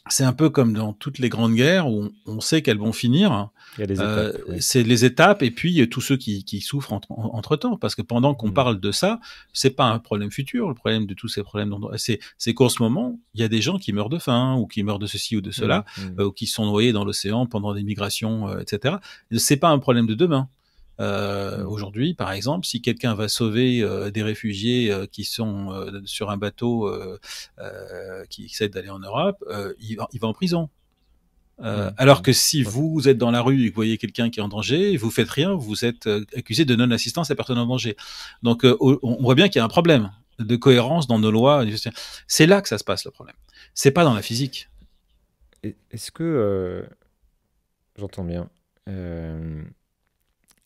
B: c'est un peu comme dans toutes les grandes guerres où on, sait qu'elles vont finir. Euh, c'est les étapes et puis euh, tous ceux qui, souffrent entre, temps. Parce que pendant qu'on mm. parle de ça, c'est pas un problème futur, le problème de tous ces problèmes. C'est qu'en ce moment, il y a des gens qui meurent de faim ou qui meurent de ceci ou de mm, cela, mm. ou qui sont noyés dans l'océan pendant des migrations, etc. etc. C'est pas un problème de demain. Euh, mmh. Aujourd'hui, par exemple, si quelqu'un va sauver euh, des réfugiés euh, qui sont euh, sur un bateau qui essaie d'aller en Europe, il va, il, va, en prison. Mmh, mmh. alors que si vous êtes dans la rue et que vous voyez quelqu'un qui est en danger, vous faites rien, vous êtes accusé de non-assistance à personne en danger. Donc on, on voit bien qu'il y a un problème de cohérence dans nos lois. C'est là que ça se passe le problème. C'est pas dans la physique.
A: Est-ce que j'entends bien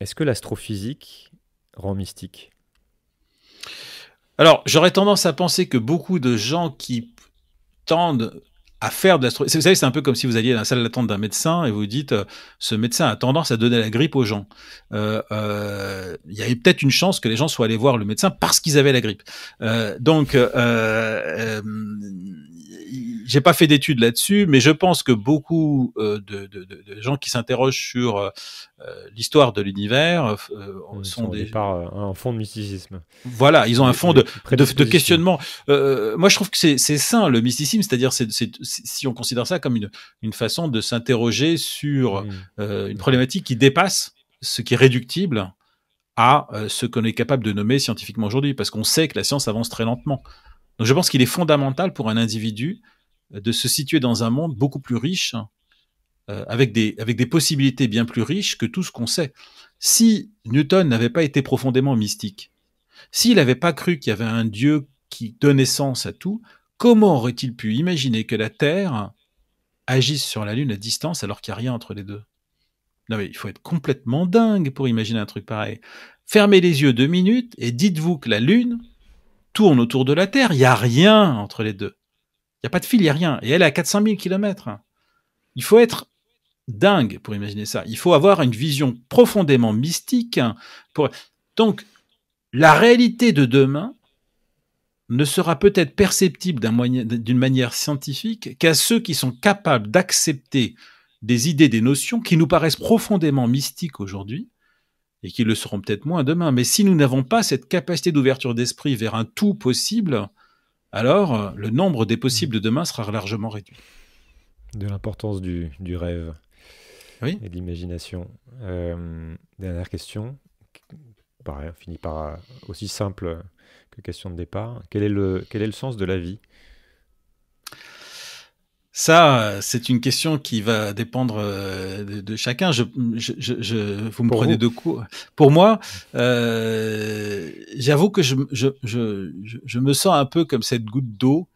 B: est-ce que l'astrophysique rend mystique Alors, j'aurais tendance à penser que beaucoup de gens qui tendent à faire de l'astrophysique, vous savez, c'est un peu comme si vous alliez dans la salle d'attente d'un médecin et vous dites, euh, ce médecin a tendance à donner la grippe aux gens. Euh, euh, il y avait peut-être une chance que les gens soient allés voir le médecin parce qu'ils avaient la grippe. donc, j'ai pas fait d'études là-dessus, mais je pense que beaucoup euh, de, gens qui s'interrogent sur euh, euh, l'histoire de l'univers sont, sont, des un fond de mysticisme. Voilà, ils ont un fond de, de questionnement. moi, je trouve que c'est sain le mysticisme, c'est-à-dire si on considère ça comme une, façon de s'interroger sur hmm. une problématique qui dépasse ce qui est réductible à ce qu'on est capable de nommer scientifiquement aujourd'hui, parce qu'on sait que la science avance très lentement. Donc je pense qu'il est fondamental pour un individu de se situer dans un monde beaucoup plus riche, euh, avec, des, avec des possibilités bien plus riches que tout ce qu'on sait. Si Newton n'avait pas été profondément mystique, s'il n'avait pas cru qu'il y avait un Dieu qui donnait sens à tout, comment aurait-il pu imaginer que la Terre agisse sur la Lune à distance alors qu'il n'y a rien entre les deux non mais il faut être complètement dingue pour imaginer un truc pareil. Fermez les yeux deux minutes et dites-vous que la Lune tourne autour de la Terre. Il n'y a rien entre les deux. Il n'y a pas de fil, il n'y a rien. Et elle est à 400 000 km. Il faut être dingue pour imaginer ça. Il faut avoir une vision profondément mystique. Pour... Donc, la réalité de demain ne sera peut-être perceptible d'une manière scientifique qu'à ceux qui sont capables d'accepter des idées, des notions qui nous paraissent profondément mystiques aujourd'hui et qui le seront peut-être moins demain. Mais si nous n'avons pas cette capacité d'ouverture d'esprit vers un tout possible, alors euh, le nombre des hmm. possibles de demain sera largement réduit.
A: De l'importance du, rêve et de l'imagination. Euh, dernière question, pareil, on finit par euh, aussi simple
B: que question de départ. Quel est quel est le sens de la vie ça, euh, c'est une question qui va dépendre euh, de, chacun. Je, je, je, vous me prenez deux de Pour moi, euh, j'avoue que je, je, me sens un peu comme cette goutte d'eau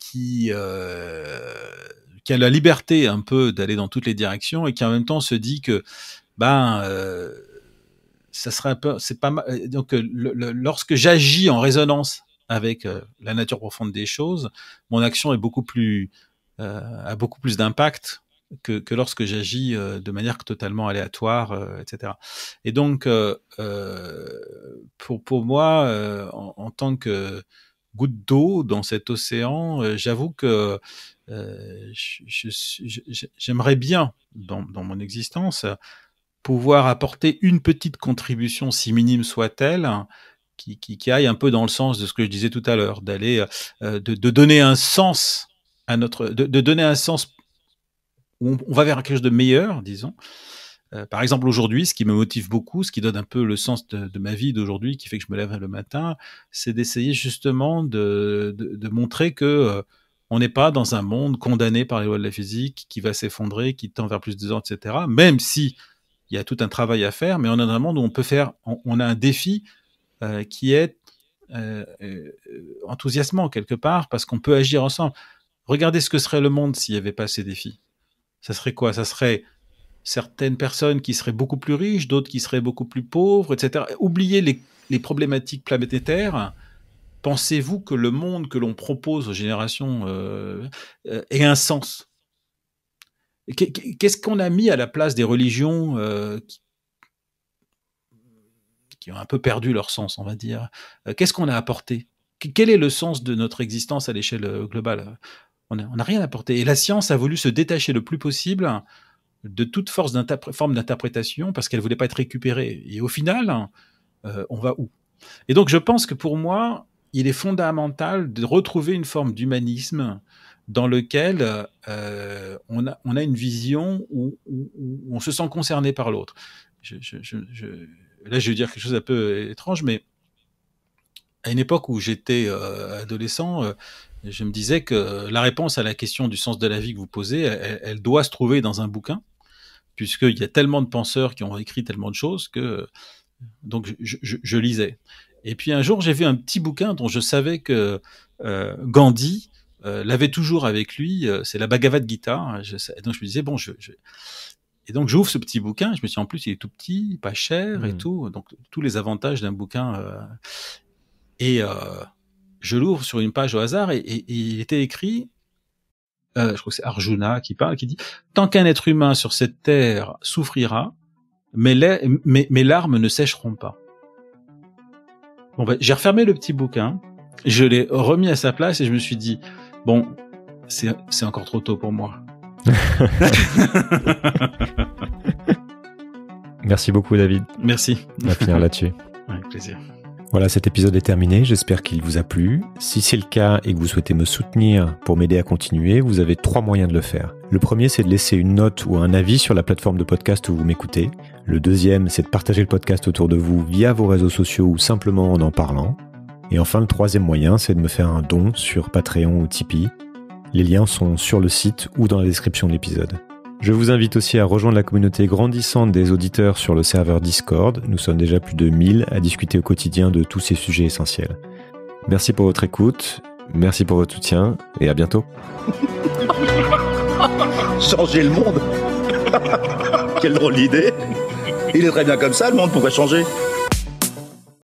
B: qui, qui a la liberté un peu d'aller dans toutes les directions et qui en même temps se dit que, ben, ça serait un peu, c'est pas mal. Donc, lorsque j'agis en résonance avec euh, la nature profonde des choses, mon action est beaucoup plus, euh, a beaucoup plus d'impact que, lorsque j'agis euh, de manière totalement aléatoire, etc. Et donc, pour, moi, en, tant que goutte d'eau dans cet océan, j'avoue que j'aimerais bien, dans, dans, mon existence, pouvoir apporter une petite contribution, si minime soit-elle, qui, aille un peu dans le sens de ce que je disais tout à l'heure, d'aller, euh, de, donner un sens à notre, de, donner un sens où on, va vers quelque chose de meilleur, disons. Euh, par exemple, aujourd'hui, ce qui me motive beaucoup, ce qui donne un peu le sens de, ma vie d'aujourd'hui, qui fait que je me lève le matin, c'est d'essayer justement de, montrer que euh, on n'est pas dans un monde condamné par les lois de la physique, qui va s'effondrer, qui tend vers plus de ans, etc. Même si il y a tout un travail à faire, mais on est dans un monde où on peut faire, on a un défi euh, qui est euh, euh, enthousiasmant quelque part parce qu'on peut agir ensemble. Regardez ce que serait le monde s'il n'y avait pas ces défis. Ça serait quoi Ça serait certaines personnes qui seraient beaucoup plus riches, d'autres qui seraient beaucoup plus pauvres, etc. Oubliez les, problématiques planétaires. Pensez-vous que le monde que l'on propose aux générations ait un sens Qu'est-ce qu'on a mis à la place des religions qui ont un peu perdu leur sens, on va dire. Euh, qu'est-ce qu'on a apporté Quel est le sens de notre existence à l'échelle euh, globale On n'a rien apporté. Et la science a voulu se détacher le plus possible de toute force forme d'interprétation parce qu'elle ne voulait pas être récupérée. Et au final, euh, on va où Et donc je pense que pour moi, il est fondamental de retrouver une forme d'humanisme dans lequel on, a, on, a, une vision où, on se sent concerné par l'autre. je, là, je vais dire quelque chose d'un peu euh, étrange, mais à une époque où j'étais euh, adolescent, euh, je me disais que la réponse à la question du sens de la vie que vous posez, elle, doit se trouver dans un bouquin, puisqu'il y a tellement de penseurs qui ont écrit tellement de choses que donc je, lisais. Et puis un jour, j'ai vu un petit bouquin dont je savais que Gandhi l'avait toujours avec lui, c'est la Bhagavad Gita. Hein, donc je me disais bon, je, et donc j'ouvre ce petit bouquin, je me suis en plus il est tout petit, pas cher et hmm. tout, donc tous les avantages d'un bouquin. Euh, et euh, je l'ouvre sur une page au hasard et, il était écrit, euh, je crois que c'est Arjuna qui parle, qui dit tant qu'un être humain sur cette terre souffrira, mes, mes, larmes ne sécheront pas. Bon ben, j'ai refermé le petit bouquin, je l'ai remis à sa place et je me suis dit bon c'est encore trop tôt pour moi
A: Merci beaucoup, David. Merci. On va finir là-dessus.
B: Avec plaisir.
A: Voilà, cet épisode est terminé. J'espère qu'il vous a plu. Si c'est le cas et que vous souhaitez me soutenir pour m'aider à continuer, vous avez trois moyens de le faire. Le premier, c'est de laisser une note ou un avis sur la plateforme de podcast où vous m'écoutez. Le deuxième, c'est de partager le podcast autour de vous via vos réseaux sociaux ou simplement en en parlant. Et enfin, le troisième moyen, c'est de me faire un don sur Patreon ou Tipeee. Les liens sont sur le site ou dans la description de l'épisode. Je vous invite aussi à rejoindre la communauté grandissante des auditeurs sur le serveur Discord. Nous sommes déjà plus de 1000 à discuter au quotidien de tous ces sujets essentiels. Merci pour votre écoute, merci pour votre soutien et à
B: bientôt. changer le monde Quelle drôle d'idée Il est très bien comme ça, le monde pourrait changer